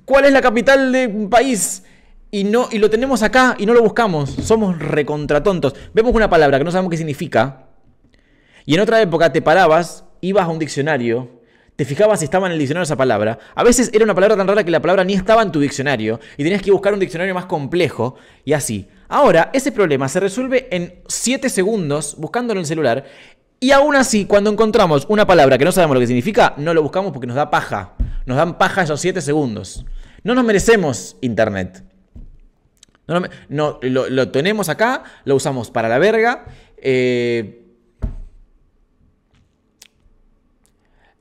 ¿cuál es la capital de un país? Y, no, y lo tenemos acá y no lo buscamos. Somos recontratontos. Vemos una palabra que no sabemos qué significa y en otra época te parabas, ibas a un diccionario, te fijabas si estaba en el diccionario esa palabra. A veces era una palabra tan rara que la palabra ni estaba en tu diccionario y tenías que buscar un diccionario más complejo y así. Ahora, ese problema se resuelve en 7 segundos buscándolo en el celular y aún así, cuando encontramos una palabra que no sabemos lo que significa, no lo buscamos porque nos da paja. Nos dan paja esos 7 segundos. No nos merecemos Internet. No, lo, tenemos acá, lo usamos para la verga. Eh,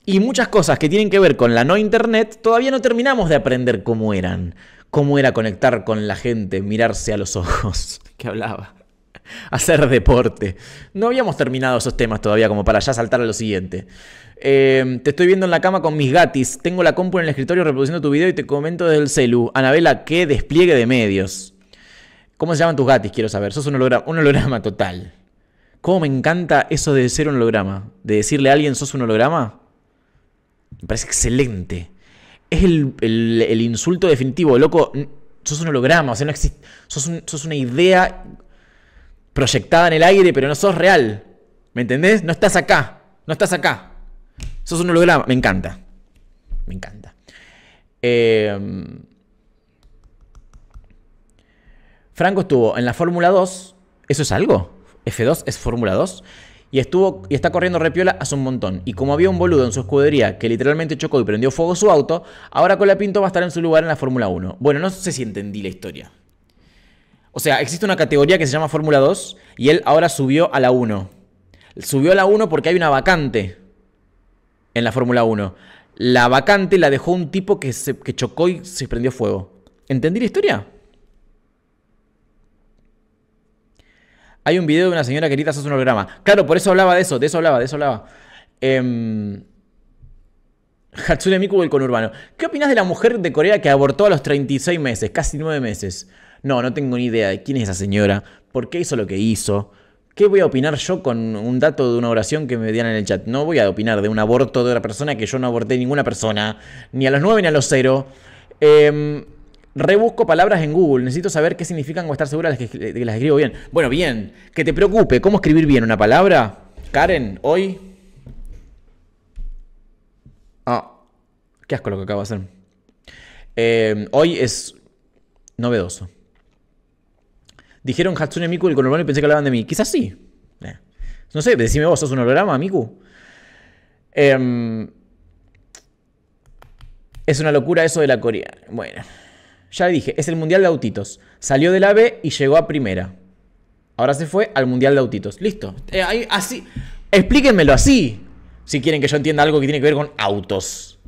y muchas cosas que tienen que ver con la no internet todavía no terminamos de aprender cómo eran, cómo era conectar con la gente, mirarse a los ojos, qué hablaba, hacer deporte. No habíamos terminado esos temas todavía como para ya saltar a lo siguiente. Em, te estoy viendo en la cama con mis gatis, tengo la compu en el escritorio reproduciendo tu video y te comento desde el celu. Anabela, qué despliegue de medios. ¿Cómo se llaman tus gatis? Quiero saber. Sos un holograma, un holograma total. ¿Cómo me encanta eso de ser un holograma? De decirle a alguien sos un holograma me parece excelente. Es el, el, insulto definitivo, loco. Sos un holograma, o sea, no existe. Sos, una idea proyectada en el aire, pero no sos real. ¿Me entendés? No estás acá. No estás acá. Sos un holograma. Me encanta. Me encanta. Em, Franco estuvo en la Fórmula 2. ¿Eso es algo? ¿F2 es Fórmula 2? y, estuvo, y está corriendo repiola hace un montón. Y como había un boludo en su escudería que literalmente chocó y prendió fuego su auto, ahora Colapinto va a estar en su lugar en la Fórmula 1. Bueno, no sé si entendí la historia. O sea, existe una categoría que se llama Fórmula 2 y él ahora subió a la 1. Subió a la 1 porque hay una vacante en la Fórmula 1. La vacante la dejó un tipo que, se, que chocó y se prendió fuego. ¿Entendí la historia? Hay un video de una señora que querida, hace un holograma. Claro, por eso hablaba de eso, de eso hablaba, de eso hablaba. Eh, Hatsune Miku el conurbano. ¿Qué opinas de la mujer de Corea que abortó a los 36 meses, casi 9 meses? No, no tengo ni idea de quién es esa señora, por qué hizo lo que hizo. ¿Qué voy a opinar yo con un dato de una oración que me dieron en el chat? No voy a opinar de un aborto de otra persona que yo no aborté ninguna persona, ni a los 9 ni a los 0. Eh, em, rebusco palabras en Google, necesito saber qué significan o estar segura de que las escribo bien. Bueno, bien, que te preocupe, ¿cómo escribir bien una palabra? Karen, hoy... Ah, qué asco lo que acabo de hacer. Eh, hoy es novedoso. Dijeron Hatsune Miku el conurbano y pensé que hablaban de mí. Quizás sí. Eh, no sé, decime vos, ¿sos un holograma, Miku? Em, es una locura eso de la Corea. Bueno. Ya dije, es el Mundial de Autitos. Salió de la B y llegó a primera. Ahora se fue al Mundial de Autitos. Listo. Eh, así. Explíquenmelo así. Si quieren que yo entienda algo que tiene que ver con autos.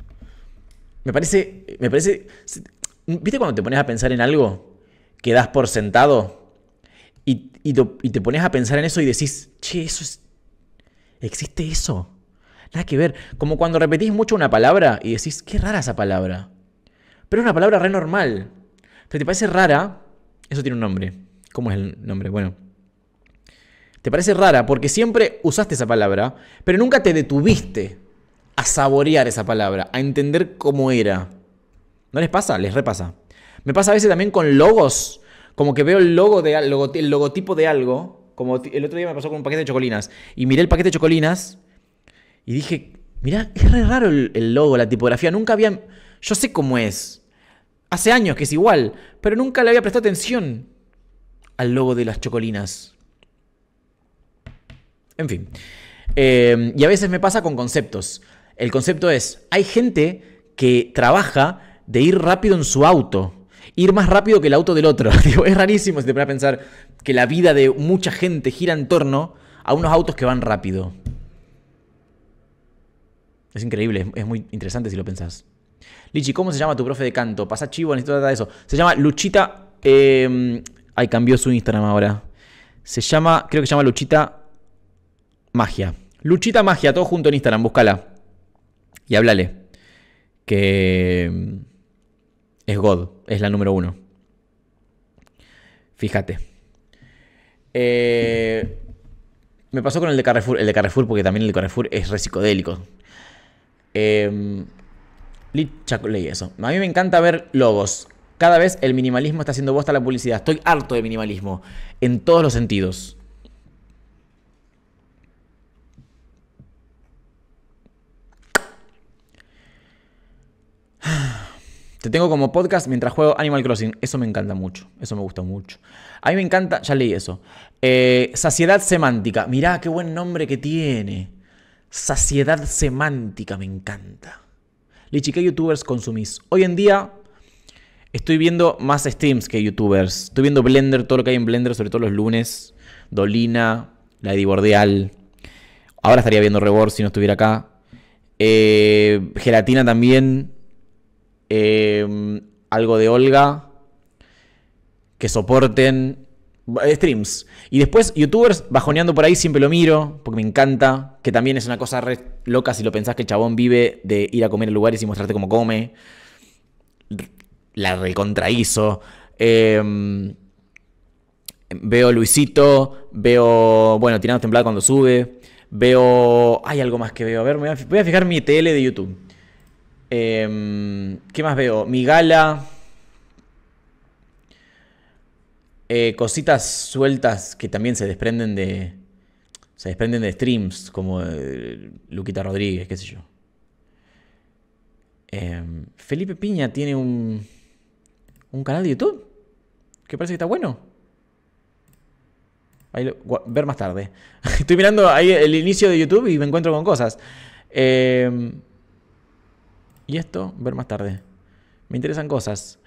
Me parece. Me parece. ¿Viste cuando te pones a pensar en algo? quedas por sentado. Y, y, te, pones a pensar en eso y decís, che, eso es. ¿Existe eso? Nada que ver. Como cuando repetís mucho una palabra y decís, qué rara esa palabra. Pero es una palabra re normal pero te parece rara, eso tiene un nombre. ¿Cómo es el nombre? Bueno. Te parece rara porque siempre usaste esa palabra, pero nunca te detuviste a saborear esa palabra, a entender cómo era. ¿No les pasa? Les repasa. Me pasa a veces también con logos, como que veo el logo de el logotipo de algo, como el otro día me pasó con un paquete de chocolinas y miré el paquete de chocolinas y dije, mirá, es re raro el, el logo, la tipografía, nunca había yo sé cómo es, Hace años que es igual, pero nunca le había prestado atención al logo de las chocolinas. En fin. Em, y a veces me pasa con conceptos. El concepto es, hay gente que trabaja de ir rápido en su auto, ir más rápido que el auto del otro. es rarísimo si te pones a pensar que la vida de mucha gente gira en torno a unos autos que van rápido. Es increíble, es muy interesante si lo pensás. Lichi, ¿cómo se llama tu profe de canto? Pasa chivo, necesito tratar de eso. Se llama Luchita. Eh, ay, cambió su Instagram ahora. Se llama, creo que se llama Luchita Magia. Luchita Magia, todo junto en Instagram, búscala. Y háblale. Que em, es God, es la número uno. Fíjate. Eh, me pasó con el de Carrefour. El de Carrefour, porque también el de Carrefour es re psicodélico. Eh, leí eso. A mí me encanta ver logos. Cada vez el minimalismo está haciendo bosta a la publicidad. Estoy harto de minimalismo. En todos los sentidos. Te tengo como podcast mientras juego Animal Crossing. Eso me encanta mucho. Eso me gusta mucho. A mí me encanta, ya leí eso. Eh, saciedad semántica. Mirá qué buen nombre que tiene. Saciedad semántica, me encanta. Lichi, ¿qué youtubers consumís? Hoy en día estoy viendo más streams que youtubers. Estoy viendo Blender, todo lo que hay en Blender, sobre todo los lunes. Dolina, Lady Bordial. Ahora estaría viendo Rebor si no estuviera acá. Eh, gelatina también. Eh, algo de Olga. Que soporten streams. Y después, youtubers bajoneando por ahí, siempre lo miro, porque me encanta. Que también es una cosa re loca si lo pensás que el chabón vive de ir a comer en lugares y mostrarte cómo come. La recontraíso. Em, veo Luisito, veo, bueno, Tirando Temblada cuando sube. Veo. Hay algo más que veo. A ver, voy a fijar mi TL de YouTube. Em, ¿Qué más veo? Mi gala. Eh, cositas sueltas que también se desprenden de. Se desprenden de streams, como eh, Luquita Rodríguez, qué sé yo. Em, Felipe Piña tiene un. un canal de YouTube. Que parece que está bueno. ver más tarde. Estoy mirando ahí el inicio de YouTube y me encuentro con cosas. Em, y esto, ver más tarde. Me interesan cosas.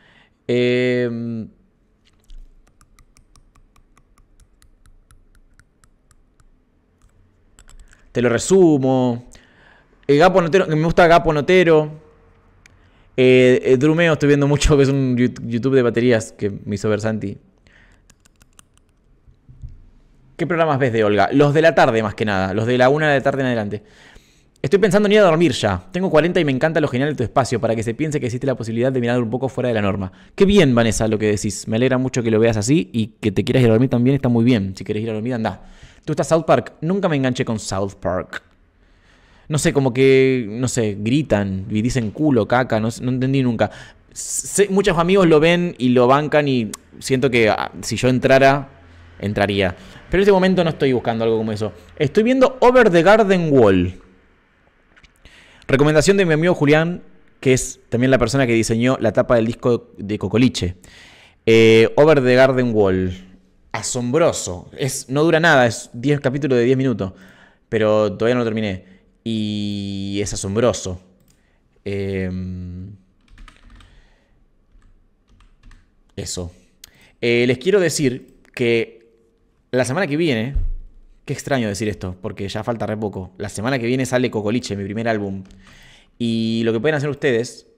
Eh, Te lo resumo. El Gapo Notero, me gusta Gapo Notero. Eh, eh, Drumeo estoy viendo mucho, que es un YouTube de baterías que me hizo Versanti. ¿Qué programas ves de Olga? Los de la tarde, más que nada. Los de la una de la tarde en adelante. Estoy pensando en ir a dormir ya. Tengo 40 y me encanta lo genial de tu espacio para que se piense que existe la posibilidad de mirar un poco fuera de la norma. Qué bien, Vanessa, lo que decís. Me alegra mucho que lo veas así y que te quieras ir a dormir también está muy bien. Si quieres ir a dormir, anda estás estás South Park? Nunca me enganché con South Park. No sé, como que, no sé, gritan y dicen culo, caca, no, entendí nunca. muchos amigos lo ven y lo bancan y siento que ah, si yo entrara, entraría. Pero en este momento no estoy buscando algo como eso. Estoy viendo Over the Garden Wall. Recomendación de mi amigo Julián, que es también la persona que diseñó la tapa del disco de Cocoliche. Eh, Over the Garden Wall asombroso. Es, no dura nada, es 10 capítulos de 10 minutos. Pero todavía no lo terminé. Y es asombroso. Em, eso. Eh, les quiero decir que la semana que viene. Qué extraño decir esto, porque ya falta re poco. La semana que viene sale Cocoliche, mi primer álbum. Y lo que pueden hacer ustedes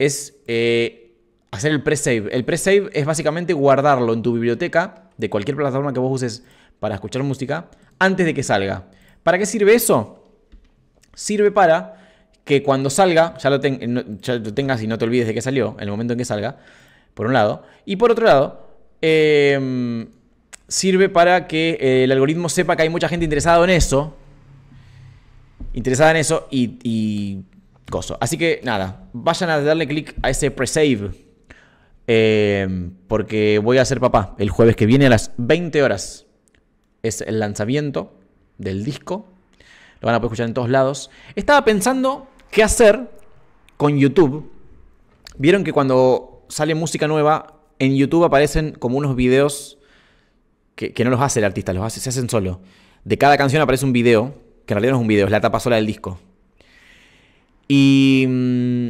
es eh, hacer el pre-save. El pre-save es básicamente guardarlo en tu biblioteca de cualquier plataforma que vos uses para escuchar música antes de que salga. ¿Para qué sirve eso? Sirve para que cuando salga, ya lo, eh, tengas y no te olvides de que salió, en el momento en que salga, por un lado. Y por otro lado, em, sirve para que eh, el algoritmo sepa que hay mucha gente interesada en eso. Interesada en eso y, y coso. Así que nada, vayan a darle clic a ese pre-save Em, porque voy a ser papá el jueves que viene a las 20 horas. Es el lanzamiento del disco. Lo van a poder escuchar en todos lados. Estaba pensando qué hacer con YouTube. Vieron que cuando sale música nueva, en YouTube aparecen como unos videos que, no los hace el artista, los hace, se hacen solo. De cada canción aparece un video, que en realidad no es un video, es la tapa sola del disco. Y mm,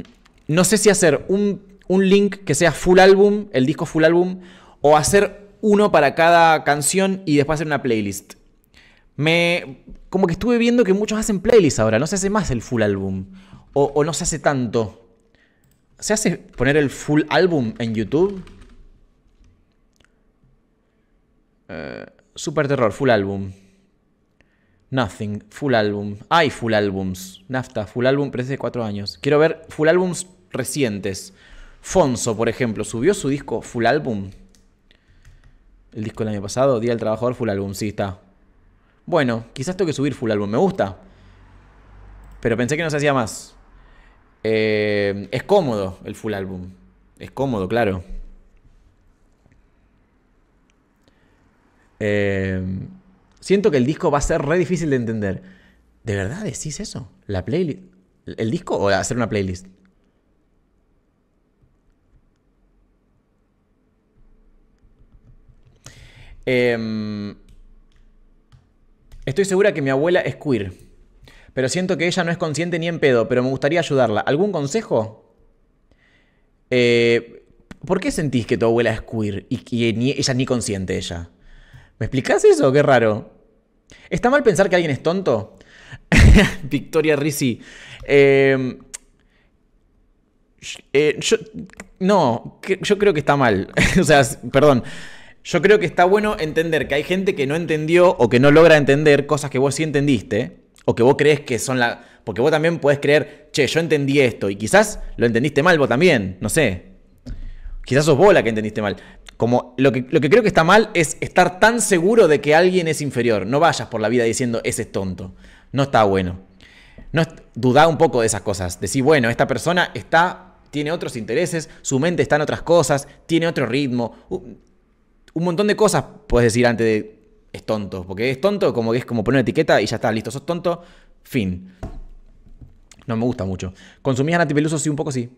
no sé si hacer un un link que sea full álbum, el disco full álbum, o hacer uno para cada canción y después hacer una playlist. Me. Como que estuve viendo que muchos hacen playlists ahora, no se hace más el full álbum. O, no se hace tanto. ¿Se hace poner el full álbum en YouTube? Eh, super Terror, full álbum. Nothing, full álbum. Hay full albums NAFTA, full álbum, es de cuatro años. Quiero ver full albums recientes. Fonso, por ejemplo, subió su disco full álbum. El disco del año pasado, Día del Trabajador full Album, sí está. Bueno, quizás tengo que subir full álbum, me gusta. Pero pensé que no se hacía más. Eh, es cómodo el full álbum. Es cómodo, claro. Eh, siento que el disco va a ser re difícil de entender. ¿De verdad decís eso? ¿La playlist? ¿El disco o hacer una playlist? Em, estoy segura que mi abuela es queer, pero siento que ella no es consciente ni en pedo, pero me gustaría ayudarla. ¿Algún consejo? Eh, ¿Por qué sentís que tu abuela es queer y, que ella ni consciente ella? ¿Me explicás eso? Qué raro. ¿Está mal pensar que alguien es tonto? Victoria Risi. Em, eh, no, yo creo que está mal. o sea, perdón. Yo creo que está bueno entender que hay gente que no entendió o que no logra entender cosas que vos sí entendiste o que vos crees que son la... Porque vos también puedes creer, che, yo entendí esto y quizás lo entendiste mal vos también, no sé. Quizás sos vos la que entendiste mal. Como lo que, lo que creo que está mal es estar tan seguro de que alguien es inferior. No vayas por la vida diciendo, ese es tonto. No está bueno. No, dudá un poco de esas cosas. Decir, bueno, esta persona está tiene otros intereses, su mente está en otras cosas, tiene otro ritmo. Uh, un montón de cosas puedes decir antes de es tonto, porque es tonto como que es como poner una etiqueta y ya está, listo, sos tonto, fin. No me gusta mucho. a Nati Peluso? Sí, un poco sí.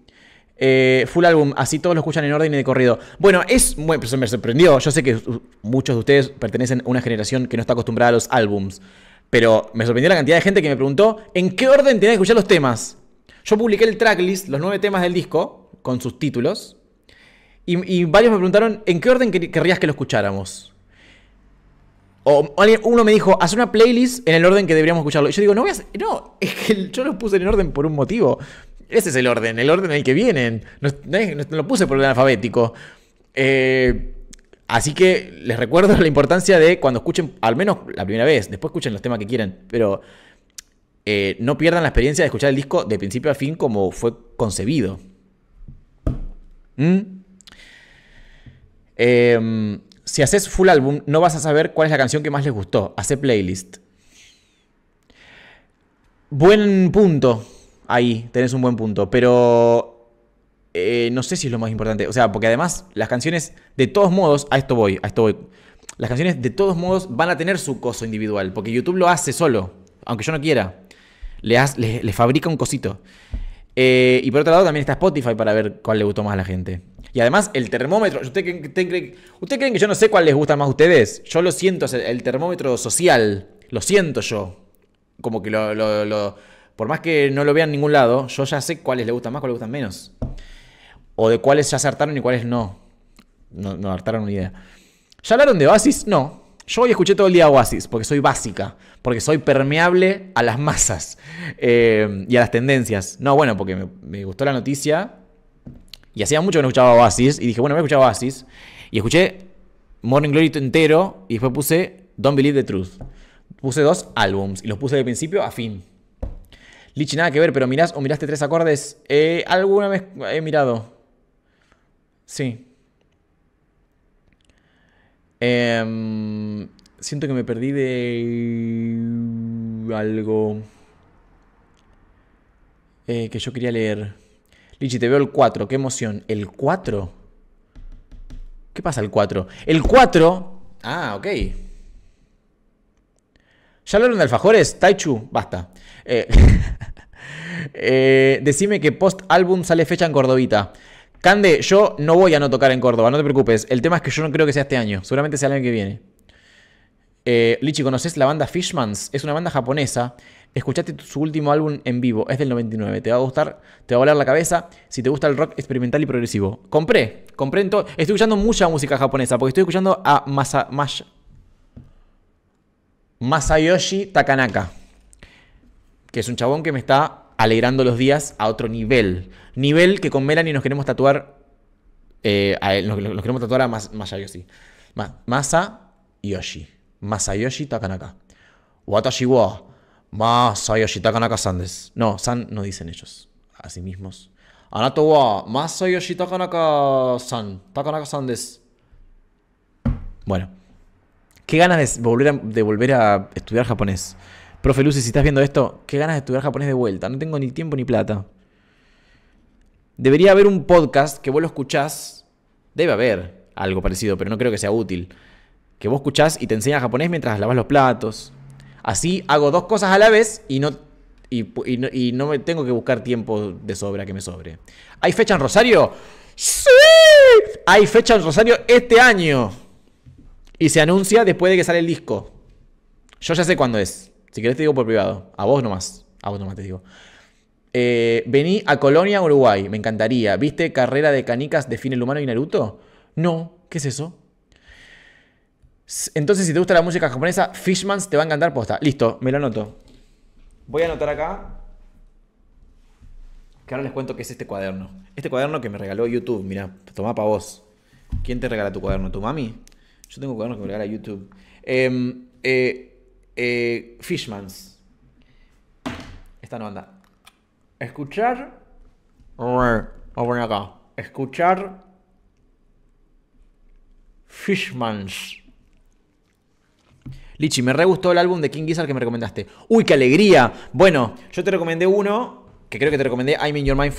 Eh, full álbum, así todos lo escuchan en orden y de corrido. Bueno, es bueno, me sorprendió. Yo sé que muchos de ustedes pertenecen a una generación que no está acostumbrada a los álbums. Pero me sorprendió la cantidad de gente que me preguntó en qué orden tenía que escuchar los temas. Yo publiqué el tracklist, los nueve temas del disco, con sus títulos. Y, varios me preguntaron, ¿en qué orden querrías que lo escucháramos? O uno me dijo, haz una playlist en el orden que deberíamos escucharlo. yo digo, no voy a hacer, No, es que yo los puse en orden por un motivo. Ese es el orden, el orden en el que vienen. No, lo puse por orden alfabético. Eh, así que les recuerdo la importancia de cuando escuchen, al menos la primera vez, después escuchen los temas que quieran, pero eh, no pierdan la experiencia de escuchar el disco de principio a fin como fue concebido. ¿Mm? Em, si haces full álbum, no vas a saber cuál es la canción que más les gustó. Hace playlist. Buen punto. Ahí, tenés un buen punto. Pero eh, no sé si es lo más importante. O sea, porque además las canciones, de todos modos, a esto voy, a esto voy. Las canciones, de todos modos, van a tener su coso individual. Porque YouTube lo hace solo, aunque yo no quiera. Le, le, fabrica un cosito. Eh, y por otro lado también está Spotify para ver cuál le gustó más a la gente. Y además el termómetro, ¿Ustedes creen, que yo no sé cuál les gusta más a ustedes? Yo lo siento, el, termómetro social, lo siento yo. Como que lo, por más que no lo vean en ningún lado, yo ya sé cuáles les gustan más, cuáles les gustan menos. O de cuáles ya acertaron y cuáles no. No, no hartaron una idea. ¿Ya hablaron de Oasis? No. Yo hoy escuché todo el día Oasis, porque soy básica, porque soy permeable a las masas eh, y a las tendencias. No, bueno, porque me gustó la noticia, y hacía mucho que no escuchaba Basis. Y dije, bueno, me he escuchado Oasis. Y escuché Morning Glory entero. Y después puse Don't Believe the Truth. Puse dos álbums. Y los puse de principio a fin. Lichi, nada que ver, pero mirás o miraste tres acordes. Eh, alguna vez he mirado. Sí. Em, siento que me perdí de algo eh, que yo quería leer. Lichi, te veo el 4, qué emoción. ¿El 4? ¿Qué pasa el 4? El 4... Ah, ok. ¿Ya hablaron de alfajores? Taichu, basta. Eh, eh, decime que post álbum sale fecha en Cordovita. Cande, yo no voy a no tocar en Córdoba, no te preocupes. El tema es que yo no creo que sea este año, seguramente sea el año que viene. Eh, Lichi, ¿conoces la banda Fishmans? Es una banda japonesa Escuchaste su último álbum en vivo, es del 99, te va a gustar, te va a volar la cabeza si te gusta el rock experimental y progresivo. Compré, compré en todo. Estoy escuchando mucha música japonesa porque estoy escuchando a Masa, Masayoshi Takanaka, que es un chabón que me está alegrando los días a otro nivel. Nivel que con Melanie nos queremos tatuar. Eh, a nos, queremos tatuar a Masayoshi. Masayoshi. Masayoshi Takanaka. Watashi wa Masayoshi takanaka naka No, san no dicen ellos. A sí mismos. Anato wa Masayoshi takanaka san Takanaka-san Bueno. Qué ganas de volver, a, de volver a estudiar japonés. Profe Lucy, si estás viendo esto, qué ganas de estudiar japonés de vuelta. No tengo ni tiempo ni plata. Debería haber un podcast que vos lo escuchás. Debe haber algo parecido, pero no creo que sea útil. Que vos escuchás y te enseñas japonés mientras lavas los platos, Así hago dos cosas a la vez y no, y, me tengo que buscar tiempo de sobra que me sobre. ¿Hay fecha en Rosario? ¡Sí! Hay fecha en Rosario este año. Y se anuncia después de que sale el disco. Yo ya sé cuándo es. Si querés te digo por privado. A vos nomás. A vos nomás te digo. Eh, vení a Colonia, Uruguay. Me encantaría. ¿Viste Carrera de Canicas de Fin el Humano y Naruto? No. ¿Qué es eso? Entonces, si te gusta la música japonesa, Fishmans te va a encantar posta. Listo, me lo anoto. Voy a anotar acá. Que ahora les cuento qué es este cuaderno. Este cuaderno que me regaló YouTube, mira, toma para vos. ¿Quién te regala tu cuaderno? ¿Tu mami? Yo tengo un cuaderno que me regala YouTube. Em, eh, eh, Fishmans. Esta no anda. Escuchar. Voy a poner acá. Escuchar. Fishmans. Lichi, me re gustó el álbum de King Gizzard que me recomendaste. Uy, qué alegría. Bueno, yo te recomendé uno, que creo que te recomendé I'm in Your Mind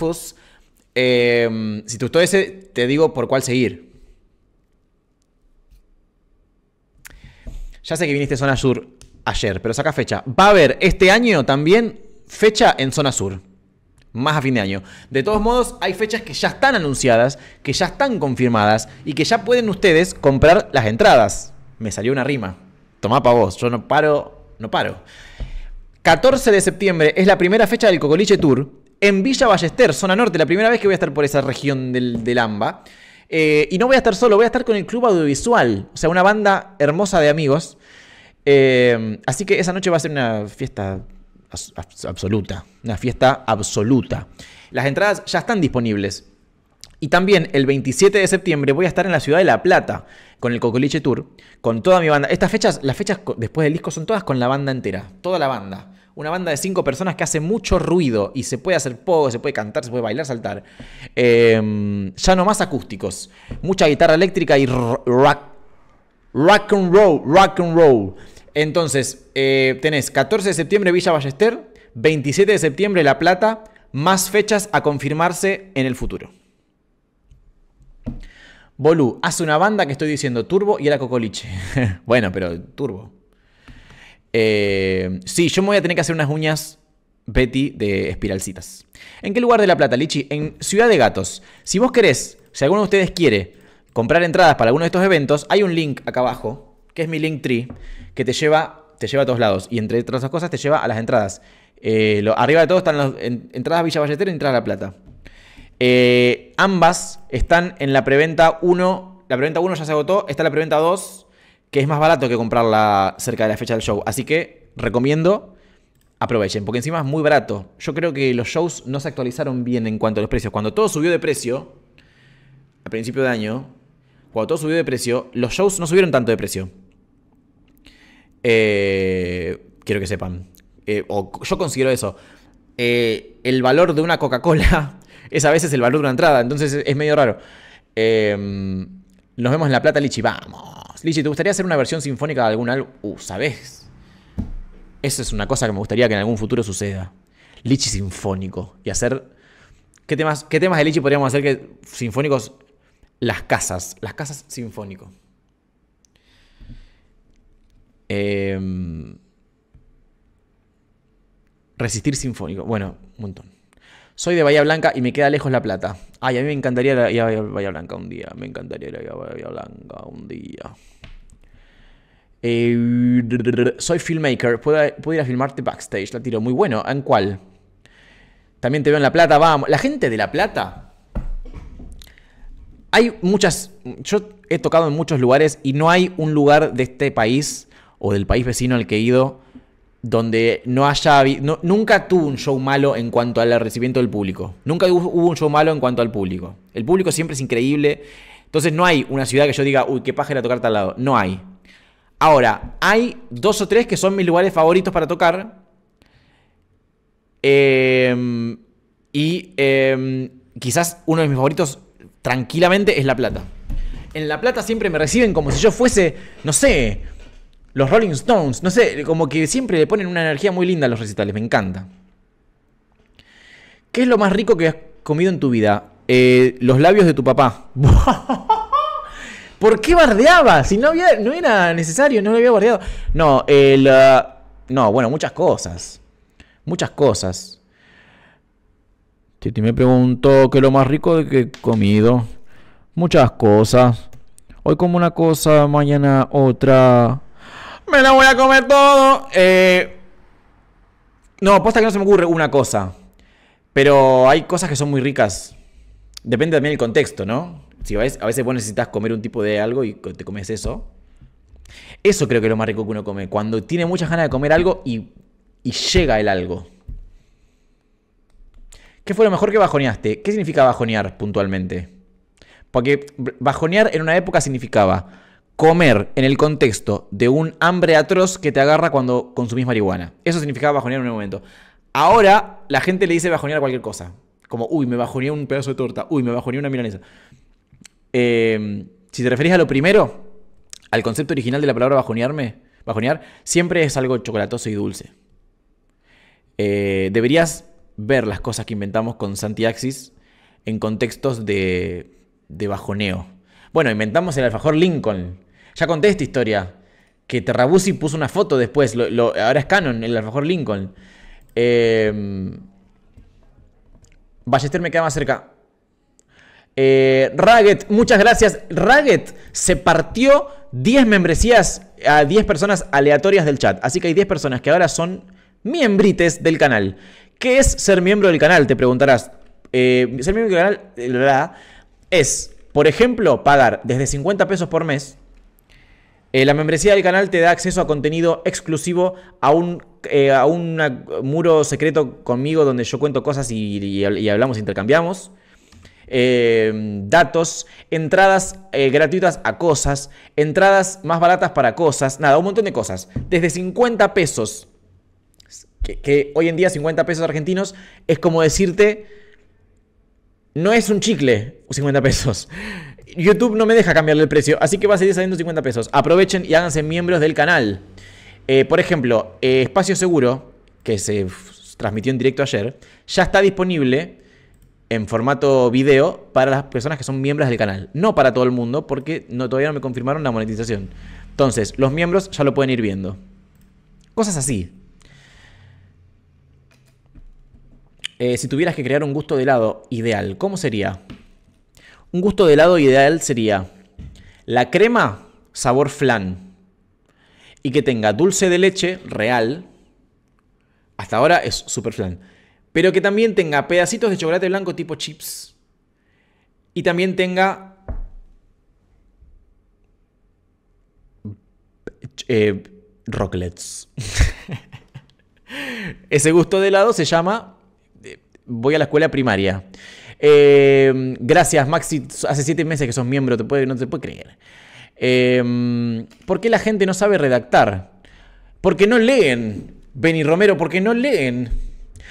em, si te gustó ese, te digo por cuál seguir. Ya sé que viniste a Zona Sur ayer, pero saca fecha. Va a haber este año también fecha en Zona Sur. Más a fin de año. De todos modos, hay fechas que ya están anunciadas, que ya están confirmadas y que ya pueden ustedes comprar las entradas. Me salió una rima. Tomá pa' vos, yo no paro, no paro. 14 de septiembre es la primera fecha del Cocoliche Tour en Villa Ballester, zona norte, la primera vez que voy a estar por esa región del, del AMBA. Eh, y no voy a estar solo, voy a estar con el Club Audiovisual, o sea, una banda hermosa de amigos. Eh, así que esa noche va a ser una fiesta absoluta, una fiesta absoluta. Las entradas ya están disponibles. Y también el 27 de septiembre voy a estar en la ciudad de La Plata con el Cocoliche Tour, con toda mi banda. Estas fechas, las fechas después del disco son todas con la banda entera, toda la banda. Una banda de cinco personas que hace mucho ruido y se puede hacer poco, se puede cantar, se puede bailar, saltar. Em, ya no más acústicos, mucha guitarra eléctrica y rock, rock and roll, rock and roll. Entonces, eh, tenés 14 de septiembre Villa Ballester, 27 de septiembre La Plata, más fechas a confirmarse en el futuro. Bolu, hace una banda que estoy diciendo Turbo y era Cocoliche. bueno, pero Turbo. Eh, sí, yo me voy a tener que hacer unas uñas Betty de espiralcitas. ¿En qué lugar de La Plata, Lichi? En Ciudad de Gatos. Si vos querés, si alguno de ustedes quiere comprar entradas para alguno de estos eventos, hay un link acá abajo, que es mi link tree, que te lleva, te lleva a todos lados. Y entre otras cosas, te lleva a las entradas. Eh, lo, arriba de todo están las entradas Villa Valletera y entradas La Plata. Eh, ambas están en la preventa 1. La preventa 1 ya se agotó, está la preventa 2, que es más barato que comprarla cerca de la fecha del show. Así que recomiendo aprovechen, porque encima es muy barato. Yo creo que los shows no se actualizaron bien en cuanto a los precios. Cuando todo subió de precio, a principio de año, cuando todo subió de precio, los shows no subieron tanto de precio. Eh, quiero que sepan. Eh, o yo considero eso. el valor de una Coca-Cola esa a veces el valor de una entrada, entonces es medio raro. Em, nos vemos en La Plata, Lichi. Vamos. Lichi, ¿te gustaría hacer una versión sinfónica de algún álbum? Uh, ¿sabes? Eso es una cosa que me gustaría que en algún futuro suceda. Lichi sinfónico. Y hacer. ¿Qué temas, qué temas de Lichi podríamos hacer que sinfónicos? Las casas. Las casas sinfónico. Em, resistir sinfónico. Bueno, un montón. Soy de Bahía Blanca y me queda lejos La Plata. Ay, a mí me encantaría ir a Bahía Blanca un día. Me encantaría ir a Bahía Blanca un día. Eh, soy filmmaker. ¿Puedo, ¿Puedo, ir a filmarte backstage. La tiro. Muy bueno. ¿En cuál? También te veo en La Plata. Vamos. La gente de La Plata. Hay muchas. Yo he tocado en muchos lugares y no hay un lugar de este país o del país vecino al que he ido donde no haya nunca tuvo un show malo en cuanto al recibimiento del público. Nunca hubo un show malo en cuanto al público. El público siempre es increíble. Entonces no hay una ciudad que yo diga, uy, qué paja era tocar tal lado. No hay. Ahora, hay dos o tres que son mis lugares favoritos para tocar. Em, y em, quizás uno de mis favoritos tranquilamente es La Plata. En La Plata siempre me reciben como si yo fuese, no sé, los Rolling Stones, no sé, como que siempre le ponen una energía muy linda a los recitales, me encanta. ¿Qué es lo más rico que has comido en tu vida? Eh, los labios de tu papá. ¿Por qué bardeaba? Si no, había, no era necesario, no lo había bardeado. No, el, uh, no, bueno, muchas cosas. Muchas cosas. Titi me preguntó qué es lo más rico que he comido. Muchas cosas. Hoy como una cosa, mañana otra. Me la voy a comer todo. Eh, no, posta que no se me ocurre una cosa. Pero hay cosas que son muy ricas. Depende también del contexto, ¿no? Si a veces vos necesitas comer un tipo de algo y te comes eso. Eso creo que es lo más rico que uno come. Cuando tiene muchas ganas de comer algo y, y llega el algo. ¿Qué fue lo mejor que bajoneaste? ¿Qué significa bajonear puntualmente? Porque bajonear en una época significaba comer en el contexto de un hambre atroz que te agarra cuando consumís marihuana. Eso significaba bajonear en un momento. Ahora la gente le dice bajonear cualquier cosa. Como, uy, me bajoneé un pedazo de torta, uy, me bajoneé una milanesa. Em, si te referís a lo primero, al concepto original de la palabra bajonearme, bajonear, siempre es algo chocolatoso y dulce. Eh, deberías ver las cosas que inventamos con Axis en contextos de bajoneo. Bueno, inventamos el alfajor Lincoln ya conté esta historia. Que Terrabusi puso una foto después. Lo, ahora es canon, el mejor Lincoln. Em, Ballester me queda más cerca. Eh, muchas gracias. Ragged se partió 10 membresías a 10 personas aleatorias del chat. Así que hay 10 personas que ahora son miembrites del canal. ¿Qué es ser miembro del canal? Te preguntarás. Eh, ser miembro del canal eh, es, por ejemplo, pagar desde 50 pesos por mes eh, la membresía del canal te da acceso a contenido exclusivo, a un, eh, a un muro secreto conmigo donde yo cuento cosas y, y, hablamos, intercambiamos. Em, datos, entradas eh, gratuitas a cosas, entradas más baratas para cosas, nada, un montón de cosas. Desde 50 pesos, que, hoy en día 50 pesos argentinos es como decirte, no es un chicle 50 pesos. YouTube no me deja cambiarle el precio, así que va a seguir saliendo 50 pesos. Aprovechen y háganse miembros del canal. Eh, por ejemplo, eh, Espacio Seguro, que se transmitió en directo ayer, ya está disponible en formato video para las personas que son miembros del canal. No para todo el mundo, porque no, todavía no me confirmaron la monetización. Entonces, los miembros ya lo pueden ir viendo. Cosas así. Eh, si tuvieras que crear un gusto de helado ideal, ¿cómo sería? Un gusto de helado ideal sería la crema sabor flan y que tenga dulce de leche real. Hasta ahora es super flan. Pero que también tenga pedacitos de chocolate blanco tipo chips. Y también tenga eh, rocklets. Ese gusto de helado se llama eh, voy a la escuela primaria. Em, gracias, Maxi. Hace siete meses que sos miembro, te puede, no te puede creer. Em, ¿Por qué la gente no sabe redactar? Porque no leen, Benny Romero, porque no leen.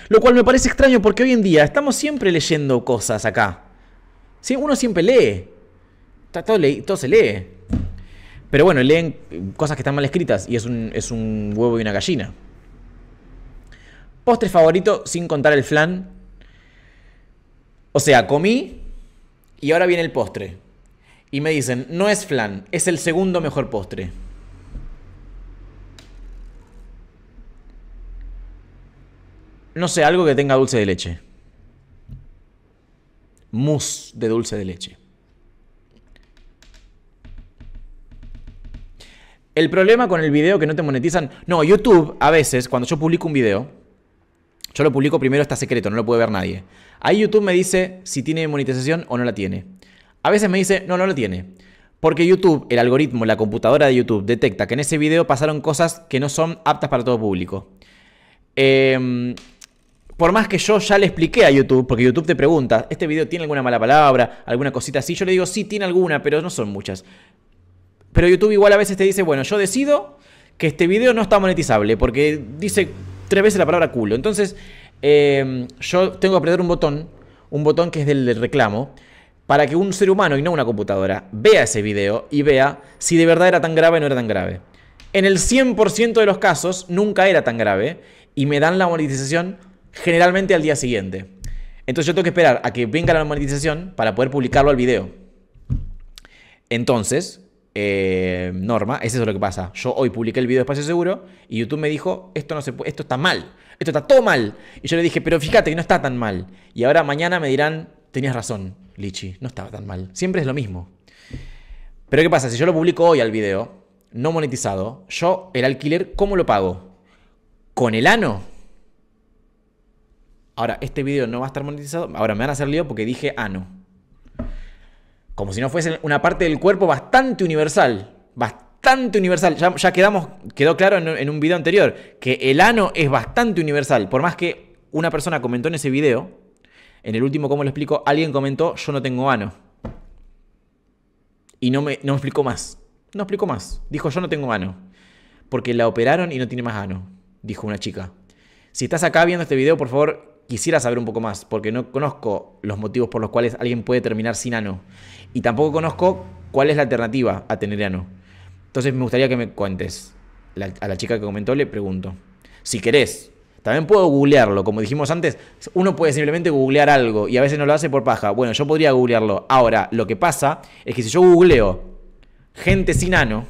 Lo cual me parece extraño porque hoy en día estamos siempre leyendo cosas acá. Uno siempre lee. Todo, se lee. Pero bueno, leen cosas que están mal escritas y es un, es un huevo y una gallina. Postre favorito, sin contar el flan, o sea, comí y ahora viene el postre. Y me dicen, no es flan, es el segundo mejor postre. No sé, algo que tenga dulce de leche. Mousse de dulce de leche. El problema con el video que no te monetizan. No, YouTube a veces, cuando yo publico un video, yo lo publico primero, está secreto, no lo puede ver nadie. Ahí YouTube me dice si tiene monetización o no la tiene. A veces me dice, no, no la tiene. Porque YouTube, el algoritmo, la computadora de YouTube detecta que en ese video pasaron cosas que no son aptas para todo público. Em, por más que yo ya le expliqué a YouTube, porque YouTube te pregunta, ¿este video tiene alguna mala palabra? ¿Alguna cosita así? Yo le digo, sí, tiene alguna, pero no son muchas. Pero YouTube igual a veces te dice, bueno, yo decido que este video no está monetizable, porque dice tres veces la palabra culo. Entonces, em, yo tengo que aprender un botón, un botón que es del, del reclamo, para que un ser humano y no una computadora vea ese video y vea si de verdad era tan grave o no era tan grave. En el 100% de los casos nunca era tan grave y me dan la monetización generalmente al día siguiente. Entonces yo tengo que esperar a que venga la monetización para poder publicarlo al video. Entonces, eh, norma, es lo que pasa. Yo hoy publiqué el video de espacio seguro y YouTube me dijo, esto no se esto está mal, esto está todo mal. Y yo le dije, pero fíjate que no está tan mal. Y ahora mañana me dirán, tenías razón, Lichi, no estaba tan mal. Siempre es lo mismo. Pero ¿qué pasa? Si yo lo publico hoy al video, no monetizado, yo el alquiler, ¿cómo lo pago? ¿Con el ano? Ahora, este video no va a estar monetizado. Ahora me van a hacer lío porque dije ano como si no fuese una parte del cuerpo bastante universal, bastante universal. Ya, quedamos, quedó claro en, un video anterior que el ano es bastante universal. Por más que una persona comentó en ese video, en el último, como lo explico, alguien comentó, yo no tengo ano. Y no me, no me explicó más. No explicó más. Dijo, yo no tengo ano. Porque la operaron y no tiene más ano, dijo una chica. Si estás acá viendo este video, por favor, quisiera saber un poco más, porque no conozco los motivos por los cuales alguien puede terminar sin ano. Y tampoco conozco cuál es la alternativa a tener ano. Entonces me gustaría que me cuentes. a la chica que comentó le pregunto. Si querés, también puedo googlearlo. Como dijimos antes, uno puede simplemente googlear algo y a veces no lo hace por paja. Bueno, yo podría googlearlo. Ahora, lo que pasa es que si yo googleo gente sin ano,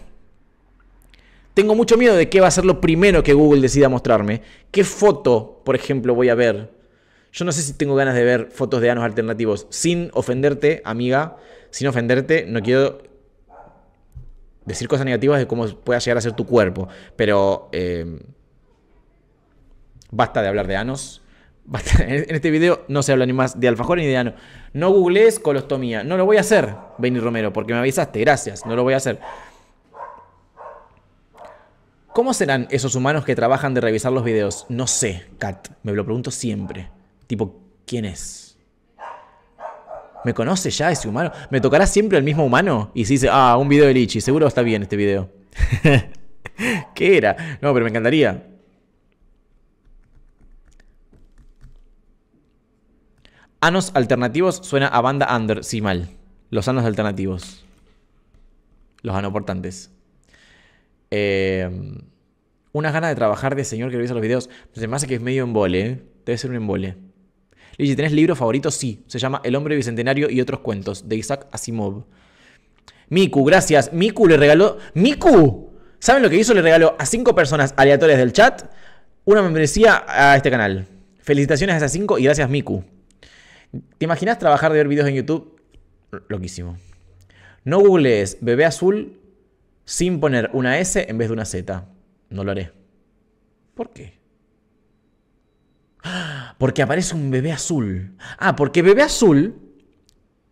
tengo mucho miedo de qué va a ser lo primero que Google decida mostrarme. ¿Qué foto, por ejemplo, voy a ver? Yo no sé si tengo ganas de ver fotos de anos alternativos. Sin ofenderte, amiga, sin ofenderte, no quiero decir cosas negativas de cómo pueda llegar a ser tu cuerpo, pero eh, basta de hablar de anos. En este video no se habla ni más de alfajor ni de ano. No googlees colostomía. No lo voy a hacer, Benny Romero, porque me avisaste. Gracias, no lo voy a hacer. ¿Cómo serán esos humanos que trabajan de revisar los videos? No sé, Kat. Me lo pregunto siempre. Tipo, ¿quién es? ¿Me conoce ya ese humano? ¿Me tocará siempre el mismo humano? Y si dice, ah, un video de Lichi, seguro está bien este video. ¿Qué era? No, pero me encantaría. Anos alternativos suena a banda under, sí, mal. Los anos alternativos. Los anoportantes. Eh, unas ganas de trabajar de señor que revisa los videos. Se me hace que es medio embole, ¿eh? Debe ser un embole. Y si tenés libro favorito, sí. Se llama El hombre bicentenario y otros cuentos, de Isaac Asimov. Miku, gracias. Miku le regaló. ¡Miku! ¿Saben lo que hizo? Le regaló a cinco personas aleatorias del chat una membresía a este canal. Felicitaciones a esas cinco y gracias, Miku. ¿Te imaginas trabajar de ver videos en YouTube? Loquísimo. No googlees bebé azul sin poner una S en vez de una Z. No lo haré. ¿Por qué? Porque aparece un bebé azul. Ah, porque bebé azul,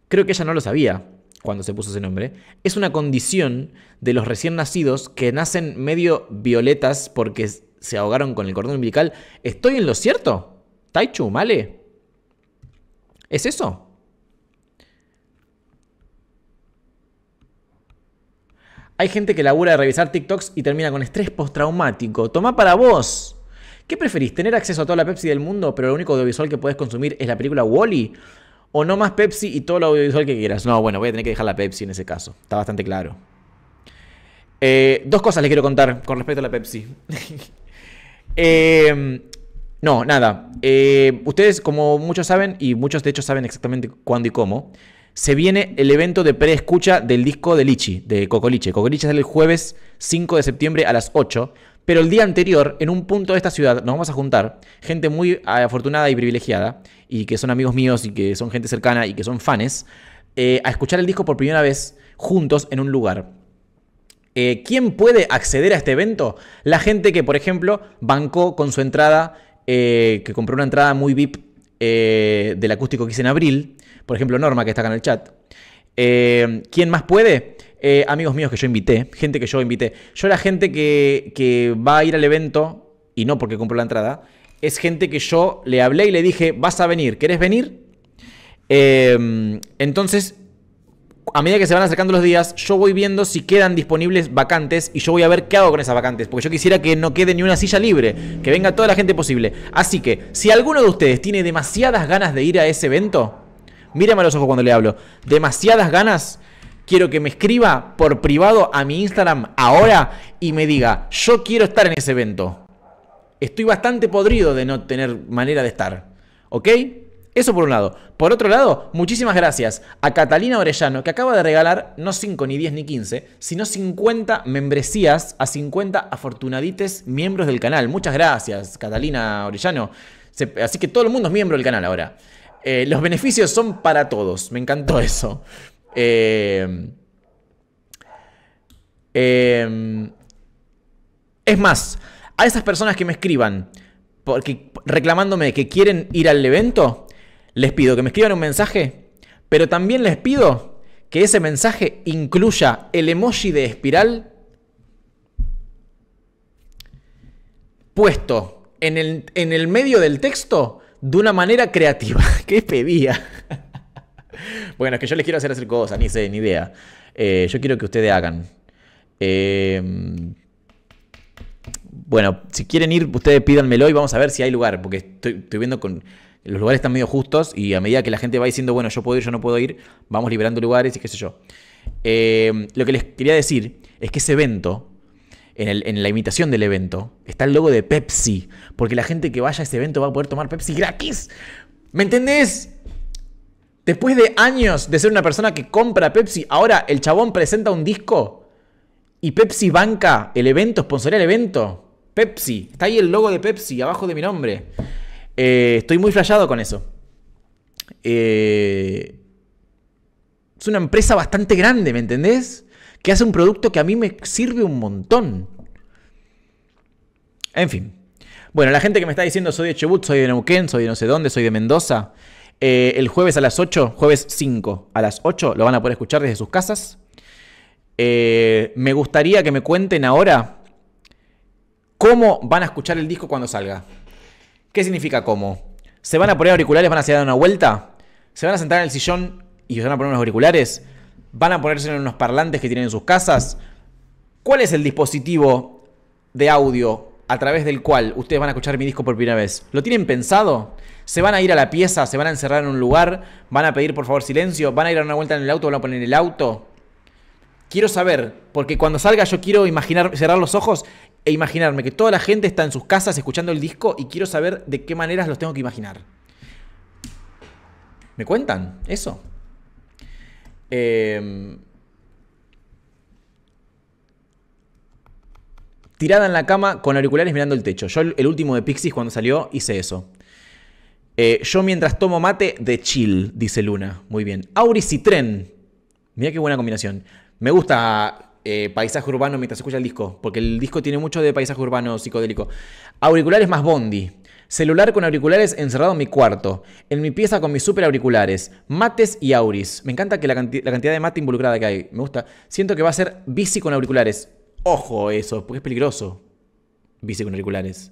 creo que ella no lo sabía cuando se puso ese nombre, es una condición de los recién nacidos que nacen medio violetas porque se ahogaron con el cordón umbilical. ¿Estoy en lo cierto? Taichu, ¿vale? ¿Es eso? Hay gente que labura de revisar TikToks y termina con estrés postraumático. Toma para vos. ¿Qué preferís? ¿Tener acceso a toda la Pepsi del mundo, pero lo único audiovisual que puedes consumir es la película Wally? ¿O no más Pepsi y todo lo audiovisual que quieras? No, bueno, voy a tener que dejar la Pepsi en ese caso. Está bastante claro. Eh, dos cosas les quiero contar con respecto a la Pepsi. Eh, no, nada. Eh, ustedes, como muchos saben, y muchos de hecho saben exactamente cuándo y cómo, se viene el evento de preescucha del disco de Lichi, de Cocoliche. Cocoliche sale el jueves 5 de septiembre a las 8. Pero el día anterior, en un punto de esta ciudad, nos vamos a juntar gente muy eh, afortunada y privilegiada, y que son amigos míos, y que son gente cercana, y que son fans, eh, a escuchar el disco por primera vez juntos en un lugar. Eh, ¿Quién puede acceder a este evento? La gente que, por ejemplo, bancó con su entrada, que compró una entrada muy VIP del acústico que hice en abril, por ejemplo Norma, que está acá en el chat. ¿Quién más puede? Eh, amigos míos que yo invité, gente que yo invité. Yo la gente que, que va a ir al evento, y no porque compro la entrada, es gente que yo le hablé y le dije, vas a venir, ¿querés venir? Em, entonces, a medida que se van acercando los días, yo voy viendo si quedan disponibles vacantes y yo voy a ver qué hago con esas vacantes, porque yo quisiera que no quede ni una silla libre, que venga toda la gente posible. Así que, si alguno de ustedes tiene demasiadas ganas de ir a ese evento, míreme a los ojos cuando le hablo, demasiadas ganas, quiero que me escriba por privado a mi Instagram ahora y me diga, yo quiero estar en ese evento. Estoy bastante podrido de no tener manera de estar. ¿Ok? Eso por un lado. Por otro lado, muchísimas gracias a Catalina Orellano, que acaba de regalar no 5, ni 10, ni 15, sino 50 membresías a 50 afortunadites miembros del canal. Muchas gracias, Catalina Orellano. así que todo el mundo es miembro del canal ahora. Eh, los beneficios son para todos. Me encantó eso. Em, em, es más, a esas personas que me escriban porque, reclamándome que quieren ir al evento, les pido que me escriban un mensaje, pero también les pido que ese mensaje incluya el emoji de espiral puesto en el, en el medio del texto de una manera creativa. ¿Qué pedía? bueno, es que yo les quiero hacer hacer cosas, ni sé, ni idea. Eh, yo quiero que ustedes hagan. Eh, bueno, si quieren ir, ustedes pídanmelo y vamos a ver si hay lugar, porque estoy, viendo con... Los lugares están medio justos y a medida que la gente va diciendo, bueno, yo puedo ir, yo no puedo ir, vamos liberando lugares y qué sé yo. Eh, lo que les quería decir es que ese evento, en, la imitación del evento, está el logo de Pepsi, porque la gente que vaya a ese evento va a poder tomar Pepsi gratis. ¿Me entendés? Después de años de ser una persona que compra Pepsi, ahora el chabón presenta un disco y Pepsi banca el evento, sponsoría el evento. Pepsi. Está ahí el logo de Pepsi, abajo de mi nombre. Eh, estoy muy flayado con eso. Eh, es una empresa bastante grande, ¿me entendés? Que hace un producto que a mí me sirve un montón. En fin. Bueno, la gente que me está diciendo soy de Chubut, soy de Neuquén, soy de no sé dónde, soy de Mendoza. Eh, el jueves a las 8, jueves 5 a las 8, lo van a poder escuchar desde sus casas. Eh, me gustaría que me cuenten ahora cómo van a escuchar el disco cuando salga. ¿Qué significa cómo? ¿Se van a poner auriculares, van a dar una vuelta? ¿Se van a sentar en el sillón y se van a poner unos auriculares? ¿Van a ponerse en unos parlantes que tienen en sus casas? ¿Cuál es el dispositivo de audio a través del cual ustedes van a escuchar mi disco por primera vez? ¿Lo tienen pensado? se van a ir a la pieza, se van a encerrar en un lugar, van a pedir por favor silencio, van a ir a una vuelta en el auto, van a poner el auto. Quiero saber, porque cuando salga yo quiero imaginar, cerrar los ojos e imaginarme que toda la gente está en sus casas escuchando el disco y quiero saber de qué maneras los tengo que imaginar. ¿Me cuentan eso? Em, tirada en la cama con auriculares mirando el techo. Yo el último de Pixies cuando salió hice eso. Eh, yo mientras tomo mate, de chill, dice Luna. Muy bien. Auris y tren. Mira qué buena combinación. Me gusta eh, paisaje urbano mientras escucha el disco, porque el disco tiene mucho de paisaje urbano psicodélico. Auriculares más bondi. Celular con auriculares encerrado en mi cuarto. En mi pieza con mis super auriculares. Mates y auris. Me encanta que la, la cantidad de mate involucrada que hay. Me gusta. Siento que va a ser bici con auriculares. Ojo eso, porque es peligroso. Bici con auriculares.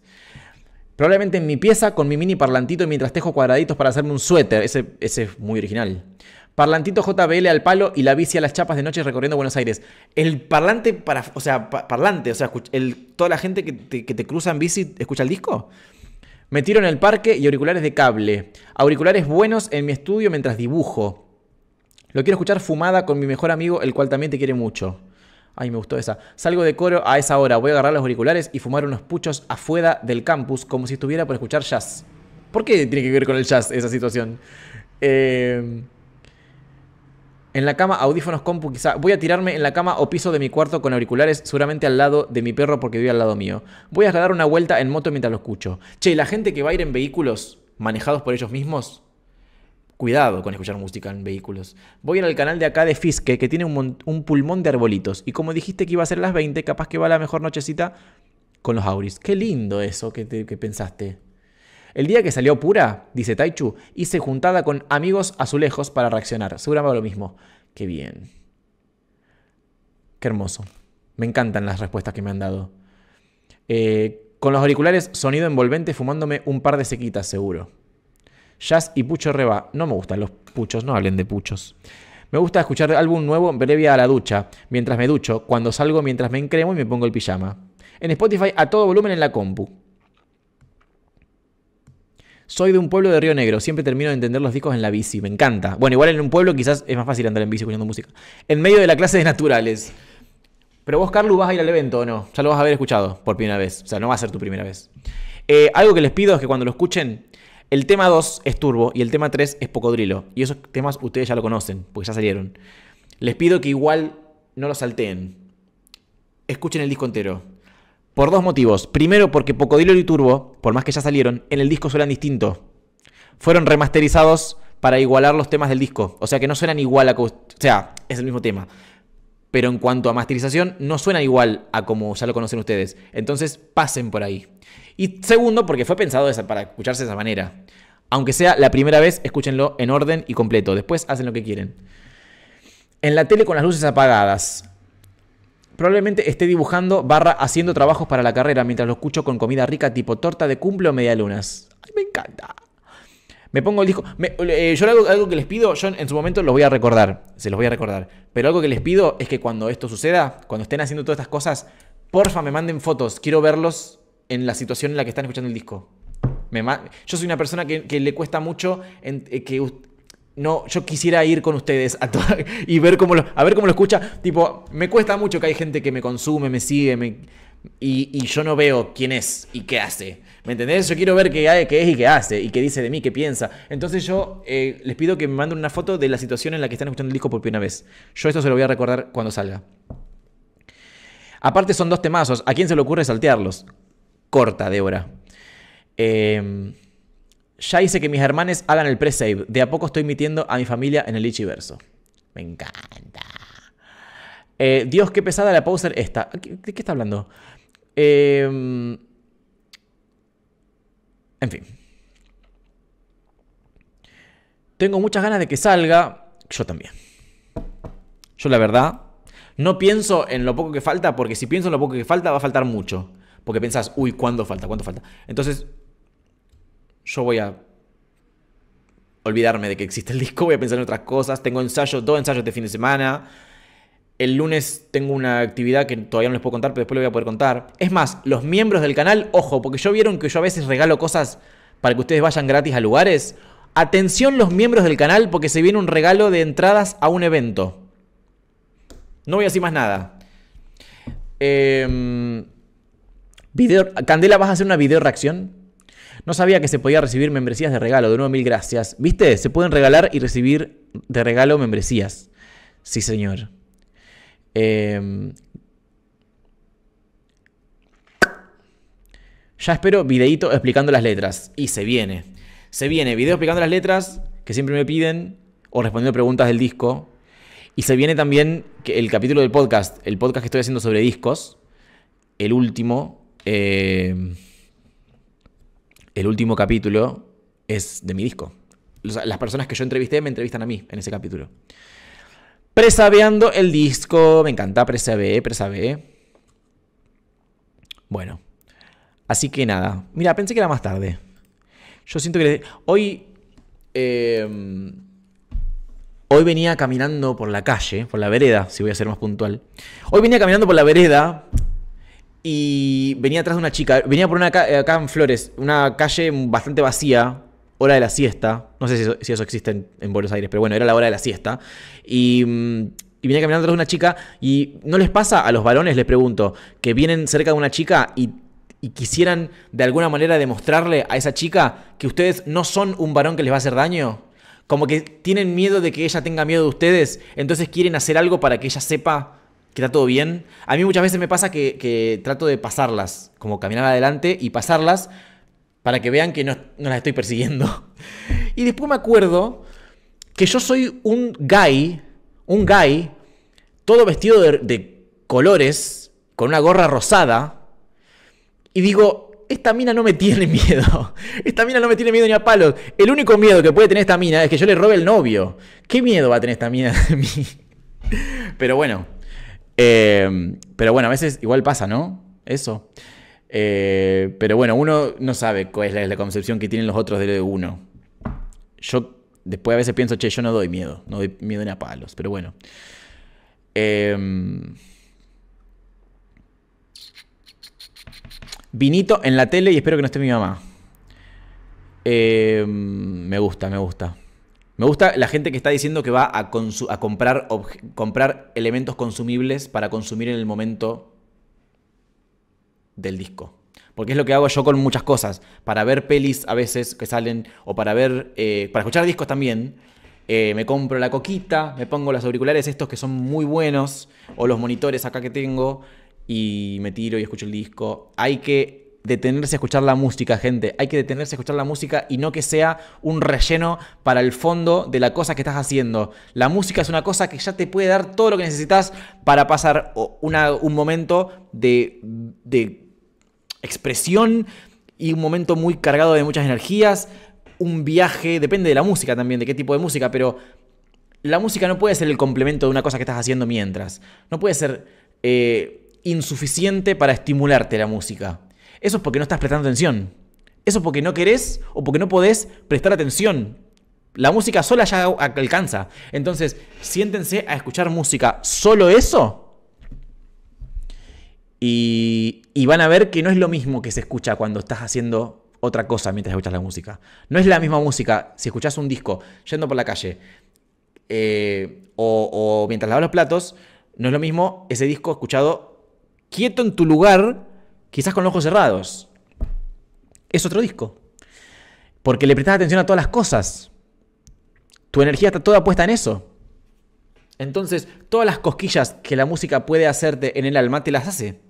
Probablemente en mi pieza con mi mini parlantito mientras tejo cuadraditos para hacerme un suéter. Ese, es muy original. Parlantito JBL al palo y la bici a las chapas de noche recorriendo Buenos Aires. El parlante para. O sea, parlante. O sea, el, toda la gente que te, que te cruza en bici escucha el disco. Me tiro en el parque y auriculares de cable. Auriculares buenos en mi estudio mientras dibujo. Lo quiero escuchar fumada con mi mejor amigo, el cual también te quiere mucho. Ay, me gustó esa. Salgo de coro a esa hora, voy a agarrar los auriculares y fumar unos puchos afuera del campus como si estuviera por escuchar jazz. ¿Por qué tiene que ver con el jazz esa situación? Eh, en la cama, audífonos compu, quizá. Voy a tirarme en la cama o piso de mi cuarto con auriculares, seguramente al lado de mi perro porque vive al lado mío. Voy a dar una vuelta en moto mientras lo escucho. Che, la gente que va a ir en vehículos manejados por ellos mismos, Cuidado con escuchar música en vehículos. Voy al canal de acá de Fiske, que tiene un, pulmón de arbolitos. Y como dijiste que iba a ser las 20, capaz que va la mejor nochecita con los auris. Qué lindo eso que, pensaste. El día que salió pura, dice Taichu, hice juntada con amigos azulejos para reaccionar. Seguramente lo mismo. Qué bien. Qué hermoso. Me encantan las respuestas que me han dado. Eh, con los auriculares, sonido envolvente, fumándome un par de sequitas, seguro. Jazz y Pucho Reba. No me gustan los puchos, no hablen de puchos. Me gusta escuchar álbum nuevo en previa a la ducha, mientras me ducho, cuando salgo mientras me encremo y me pongo el pijama. En Spotify a todo volumen en la compu. Soy de un pueblo de Río Negro, siempre termino de entender los discos en la bici, me encanta. Bueno, igual en un pueblo quizás es más fácil andar en bici escuchando música. En medio de la clase de naturales. Pero vos, Carlos, vas a ir al evento o no? Ya lo vas a haber escuchado por primera vez. O sea, no va a ser tu primera vez. Eh, algo que les pido es que cuando lo escuchen, el tema 2 es Turbo y el tema 3 es Pocodrilo. Y esos temas ustedes ya lo conocen, porque ya salieron. Les pido que igual no los salteen. Escuchen el disco entero. Por dos motivos. Primero, porque Pocodrilo y Turbo, por más que ya salieron, en el disco suenan distinto. Fueron remasterizados para igualar los temas del disco. O sea que no suenan igual a. O sea, es el mismo tema. Pero en cuanto a masterización, no suena igual a como ya lo conocen ustedes. Entonces, pasen por ahí. Y segundo, porque fue pensado para escucharse de esa manera. Aunque sea la primera vez, escúchenlo en orden y completo. Después hacen lo que quieren. En la tele con las luces apagadas. Probablemente esté dibujando barra haciendo trabajos para la carrera mientras lo escucho con comida rica tipo torta de cumple o medialunas. Ay, me encanta. Me pongo el disco. Eh, yo algo, algo, que les pido, yo en su momento los voy a recordar. Se los voy a recordar. Pero algo que les pido es que cuando esto suceda, cuando estén haciendo todas estas cosas, porfa me manden fotos. Quiero verlos en la situación en la que están escuchando el disco. Me yo soy una persona que, le cuesta mucho eh, que no, yo quisiera ir con ustedes a y ver cómo lo, a ver cómo lo escucha. Tipo, me cuesta mucho que hay gente que me consume, me sigue, y, yo no veo quién es y qué hace. ¿Me entendés? Yo quiero ver qué, es y qué hace, y qué dice de mí, qué piensa. Entonces yo eh, les pido que me manden una foto de la situación en la que están escuchando el disco por primera vez. Yo esto se lo voy a recordar cuando salga. Aparte son dos temazos, ¿a quién se le ocurre saltearlos? corta, Débora. Eh, ya hice que mis hermanes hagan el pre-save. De a poco estoy metiendo a mi familia en el Ichiverso. Me encanta. Eh, Dios, qué pesada la pauser esta. ¿De qué está hablando? Eh, en fin. Tengo muchas ganas de que salga. Yo también. Yo la verdad, no pienso en lo poco que falta, porque si pienso en lo poco que falta, va a faltar mucho porque pensás, uy, ¿cuándo falta? ¿Cuánto falta? Entonces, yo voy a olvidarme de que existe el disco, voy a pensar en otras cosas. Tengo ensayos, dos ensayos de este fin de semana. El lunes tengo una actividad que todavía no les puedo contar, pero después lo voy a poder contar. Es más, los miembros del canal, ojo, porque yo vieron que yo a veces regalo cosas para que ustedes vayan gratis a lugares. Atención los miembros del canal porque se viene un regalo de entradas a un evento. No voy a decir más nada. Eh, Candela, ¿vas a hacer una video reacción? No sabía que se podía recibir membresías de regalo. De nuevo, mil gracias. ¿Viste? Se pueden regalar y recibir de regalo membresías. Sí, señor. Em, ya espero videíto explicando las letras. Y se viene. Se viene video explicando las letras que siempre me piden o respondiendo preguntas del disco. Y se viene también el capítulo del podcast, el podcast que estoy haciendo sobre discos, el último, Em, el último capítulo es de mi disco. Las personas que yo entrevisté me entrevistan a mí en ese capítulo. Presabeando el disco. Me encanta, presabe, presabe. Bueno. Así que nada. Mira, pensé que era más tarde. Yo siento que... Hoy... Em, hoy venía caminando por la calle, por la vereda, si voy a ser más puntual. Hoy venía caminando por la vereda y venía atrás de una chica. Venía por una acá en Flores, una calle bastante vacía, hora de la siesta. No sé si eso, existe en, Buenos Aires, pero bueno, era la hora de la siesta. Mm, y, venía caminando atrás de una chica. Y no les pasa a los varones, les pregunto, que vienen cerca de una chica y, y quisieran de alguna manera demostrarle a esa chica que ustedes no son un varón que les va a hacer daño. Como que tienen miedo de que ella tenga miedo de ustedes, entonces quieren hacer algo para que ella sepa que está todo bien. A mí muchas veces me pasa que, trato de pasarlas, como caminar adelante y pasarlas para que vean que no, las estoy persiguiendo. Y después me acuerdo que yo soy un guy, un guy, todo vestido de, de, colores, con una gorra rosada, y digo, esta mina no me tiene miedo, esta mina no me tiene miedo ni a palos, el único miedo que puede tener esta mina es que yo le robe el novio, ¿qué miedo va a tener esta mina de mí? Pero bueno, Em, pero bueno, a veces igual pasa, ¿no? Eso. Eh, pero bueno, uno no sabe cuál es la, concepción que tienen los otros de uno. Yo después a veces pienso, che, yo no doy miedo, no doy miedo ni a palos, pero bueno. Em, vinito en la tele y espero que no esté mi mamá. Em, me gusta, me gusta. Me gusta la gente que está diciendo que va a, comprar, elementos consumibles para consumir en el momento del disco. Porque es lo que hago yo con muchas cosas. Para ver pelis a veces que salen, o para ver. Eh, para escuchar discos también. Eh, me compro la coquita, me pongo los auriculares estos que son muy buenos, o los monitores acá que tengo, y me tiro y escucho el disco. Hay que detenerse a escuchar la música, gente. Hay que detenerse a escuchar la música y no que sea un relleno para el fondo de la cosa que estás haciendo. La música es una cosa que ya te puede dar todo lo que necesitas para pasar un momento de, expresión y un momento muy cargado de muchas energías. Un viaje, depende de la música también, de qué tipo de música, pero la música no puede ser el complemento de una cosa que estás haciendo mientras. No puede ser eh, insuficiente para estimularte la música. Eso es porque no estás prestando atención. Eso es porque no querés o porque no podés prestar atención. La música sola ya alcanza. Entonces, siéntense a escuchar música. Solo eso. Y, van a ver que no es lo mismo que se escucha cuando estás haciendo otra cosa mientras escuchas la música. No es la misma música si escuchas un disco yendo por la calle eh, o, o mientras lavas los platos. No es lo mismo ese disco escuchado quieto en tu lugar quizás con los ojos cerrados, es otro disco. Porque le prestas atención a todas las cosas. Tu energía está toda puesta en eso. Entonces, todas las cosquillas que la música puede hacerte en el alma te las hace.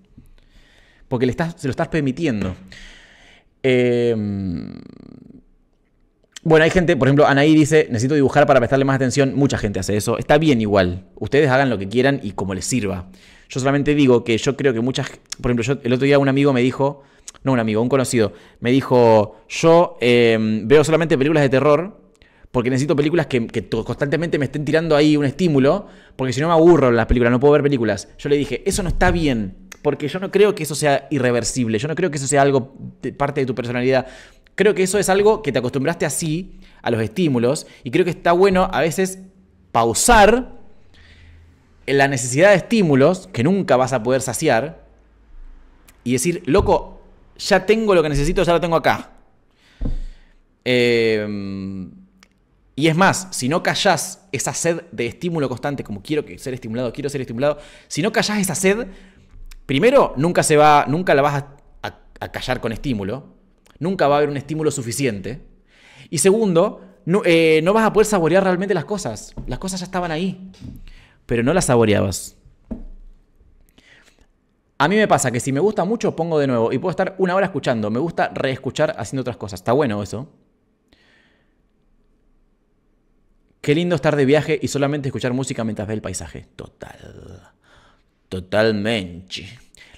Porque le estás, se lo estás permitiendo. Em, bueno, hay gente, por ejemplo, Anaí dice, necesito dibujar para prestarle más atención. Mucha gente hace eso. Está bien igual. Ustedes hagan lo que quieran y como les sirva. Yo solamente digo que yo creo que muchas... Por ejemplo, el otro día un amigo me dijo, no un amigo, un conocido, me dijo, yo em, veo solamente películas de terror porque necesito películas que, constantemente me estén tirando ahí un estímulo, porque si no me aburro las películas, no puedo ver películas. Yo le dije, eso no está bien, porque yo no creo que eso sea irreversible, yo no creo que eso sea algo de parte de tu personalidad. Creo que eso es algo que te acostumbraste así, a los estímulos, y creo que está bueno a veces pausar la necesidad de estímulos que nunca vas a poder saciar y decir, loco, ya tengo lo que necesito, ya lo tengo acá. Em, y es más, si no callás esa sed de estímulo constante, como quiero ser estimulado, quiero ser estimulado, si no callás esa sed, primero nunca se va, nunca la vas a, callar con estímulo, nunca va a haber un estímulo suficiente. Y segundo, no, eh, no vas a poder saborear realmente las cosas. Las cosas ya estaban ahí pero no la saboreabas. A mí me pasa que si me gusta mucho, pongo de nuevo y puedo estar una hora escuchando. Me gusta reescuchar haciendo otras cosas. Está bueno eso. Qué lindo estar de viaje y solamente escuchar música mientras ve el paisaje. Total. Totalmente.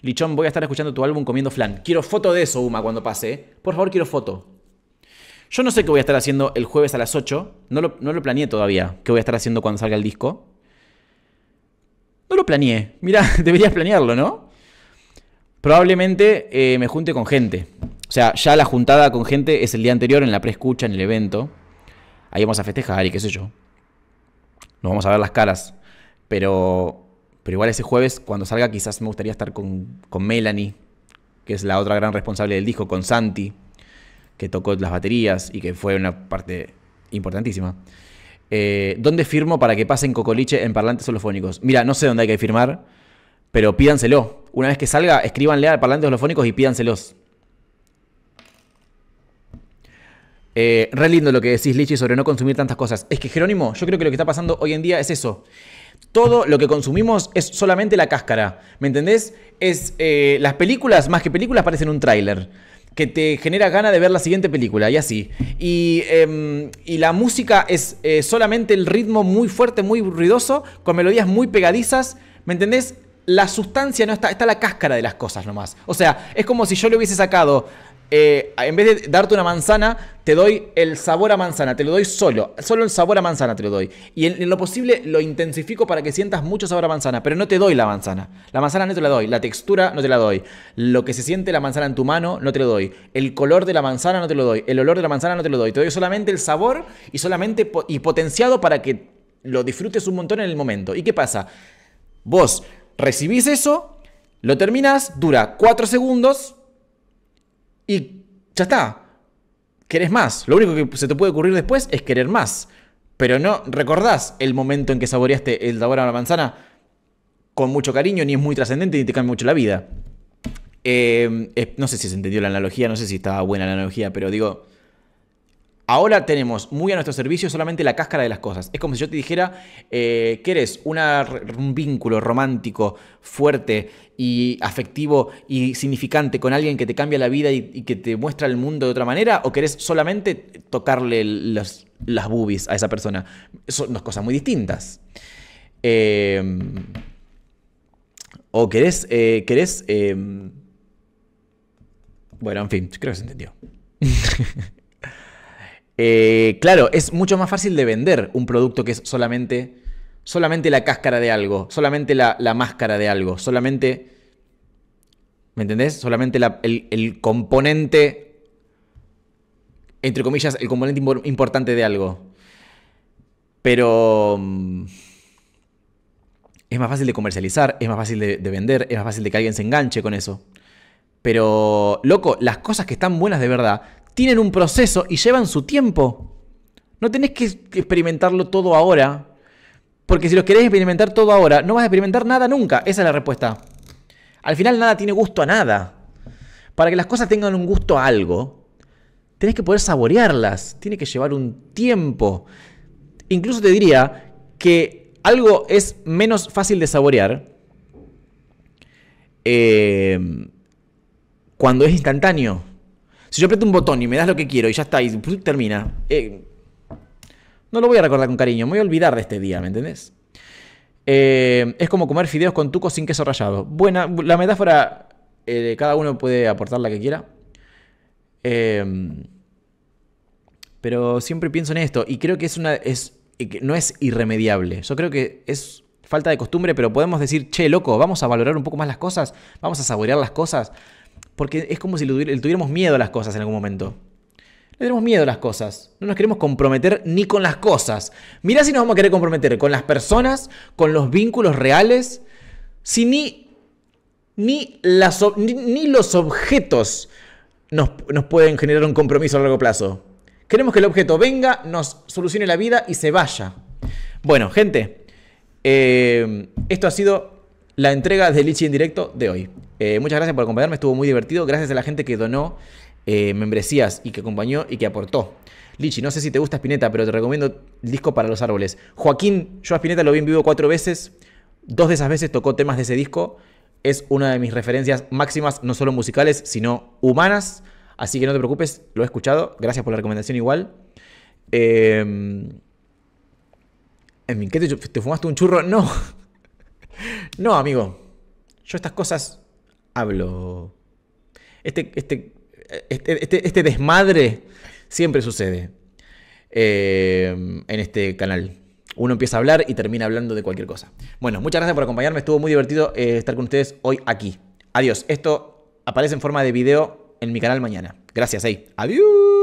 Lichón, voy a estar escuchando tu álbum comiendo flan. Quiero foto de eso, Uma, cuando pase. ¿eh? Por favor, quiero foto. Yo no sé qué voy a estar haciendo el jueves a las 8. No lo, no lo planeé todavía. ¿Qué voy a estar haciendo cuando salga el disco? No lo planeé. Mira, deberías planearlo, ¿no? Probablemente eh, me junte con gente. O sea, ya la juntada con gente es el día anterior en la preescucha, en el evento. Ahí vamos a festejar y qué sé yo. Nos vamos a ver las caras. Pero, igual ese jueves, cuando salga, quizás me gustaría estar con, con Melanie, que es la otra gran responsable del disco, con Santi, que tocó las baterías y que fue una parte importantísima. Eh, ¿Dónde firmo para que pasen cocoliche en parlantes holofónicos? Mira, no sé dónde hay que firmar, pero pídanselo. Una vez que salga, escríbanle a parlantes holofónicos y pídanselos. Eh, re lindo lo que decís, Lichi, sobre no consumir tantas cosas. Es que, Jerónimo, yo creo que lo que está pasando hoy en día es eso. Todo lo que consumimos es solamente la cáscara. ¿Me entendés? Es, eh, las películas, más que películas, parecen un tráiler que te genera ganas de ver la siguiente película y así. Y, em, y la música es eh, solamente el ritmo muy fuerte, muy ruidoso, con melodías muy pegadizas, ¿me entendés? La sustancia no está, está la cáscara de las cosas nomás. O sea, es como si yo le hubiese sacado eh, en vez de darte una manzana, te doy el sabor a manzana, te lo doy solo, solo el sabor a manzana te lo doy. Y en, lo posible lo intensifico para que sientas mucho sabor a manzana, pero no te doy la manzana. La manzana no te la doy, la textura no te la doy, lo que se siente la manzana en tu mano no te lo doy, el color de la manzana no te lo doy, el olor de la manzana no te lo doy, te doy solamente el sabor y solamente y potenciado para que lo disfrutes un montón en el momento. ¿Y qué pasa? Vos recibís eso, lo terminas. dura 4 segundos, y ya está. Querés más. Lo único que se te puede ocurrir después es querer más. Pero no recordás el momento en que saboreaste el sabor a la manzana con mucho cariño, ni es muy trascendente, ni te cambia mucho la vida. Eh, no sé si se entendió la analogía, no sé si estaba buena la analogía, pero digo, Ahora tenemos muy a nuestro servicio solamente la cáscara de las cosas. Es como si yo te dijera, eh, ¿querés un vínculo romántico, fuerte y afectivo y significante con alguien que te cambia la vida y, que te muestra el mundo de otra manera? ¿O querés solamente tocarle las boobies a esa persona? Son dos cosas muy distintas. Em, ¿O querés... Eh, querés em, bueno, en fin, creo que se entendió. Eh, claro, es mucho más fácil de vender un producto que es solamente, solamente la cáscara de algo, solamente la, máscara de algo, solamente... ¿Me entendés? Solamente el, componente, entre comillas, el componente importante de algo. Pero... Mm, es más fácil de comercializar, es más fácil de, de vender, es más fácil de que alguien se enganche con eso. Pero, loco, las cosas que están buenas de verdad tienen un proceso y llevan su tiempo. No tenés que experimentarlo todo ahora, porque si lo querés experimentar todo ahora, no vas a experimentar nada nunca. Esa es la respuesta. Al final nada tiene gusto a nada. Para que las cosas tengan un gusto a algo, tenés que poder saborearlas, tiene que llevar un tiempo. Incluso te diría que algo es menos fácil de saborear eh, cuando es instantáneo. Si yo aprieto un botón y me das lo que quiero y ya está, y termina, eh, no lo voy a recordar con cariño, me voy a olvidar de este día, ¿me entendés? Eh, es como comer fideos con tuco sin queso rallado. Buena, la metáfora, eh, cada uno puede aportar la que quiera. Em, pero siempre pienso en esto y creo que es una, es, no es irremediable. Yo creo que es falta de costumbre, pero podemos decir, che, loco, vamos a valorar un poco más las cosas, vamos a saborear las cosas, porque es como si tuviéramos miedo a las cosas en algún momento. Le tenemos miedo a las cosas. No nos queremos comprometer ni con las cosas. Mirá si nos vamos a querer comprometer con las personas, con los vínculos reales, si ni, las, ni, los objetos nos, nos, pueden generar un compromiso a largo plazo. Queremos que el objeto venga, nos solucione la vida y se vaya. Bueno, gente, eh, esto ha sido la entrega de Ichi en directo de hoy. Eh, muchas gracias por acompañarme, estuvo muy divertido. Gracias a la gente que donó eh, membresías y que acompañó y que aportó. Lichi, no sé si te gusta Spinetta, pero te recomiendo el disco para los árboles. Joaquín, yo a Spinetta lo vi en vivo cuatro veces. Dos de esas veces tocó temas de ese disco. Es una de mis referencias máximas, no solo musicales, sino humanas. Así que no te preocupes, lo he escuchado. Gracias por la recomendación igual. Em, ¿En qué te, te fumaste un churro? No. No, amigo. Yo estas cosas hablo. Este, este, este, este, este desmadre siempre sucede eh, en este canal. Uno empieza a hablar y termina hablando de cualquier cosa. Bueno, muchas gracias por acompañarme. Estuvo muy divertido eh, estar con ustedes hoy aquí. Adiós. Esto aparece en forma de video en mi canal mañana. Gracias, ahí. Adiós.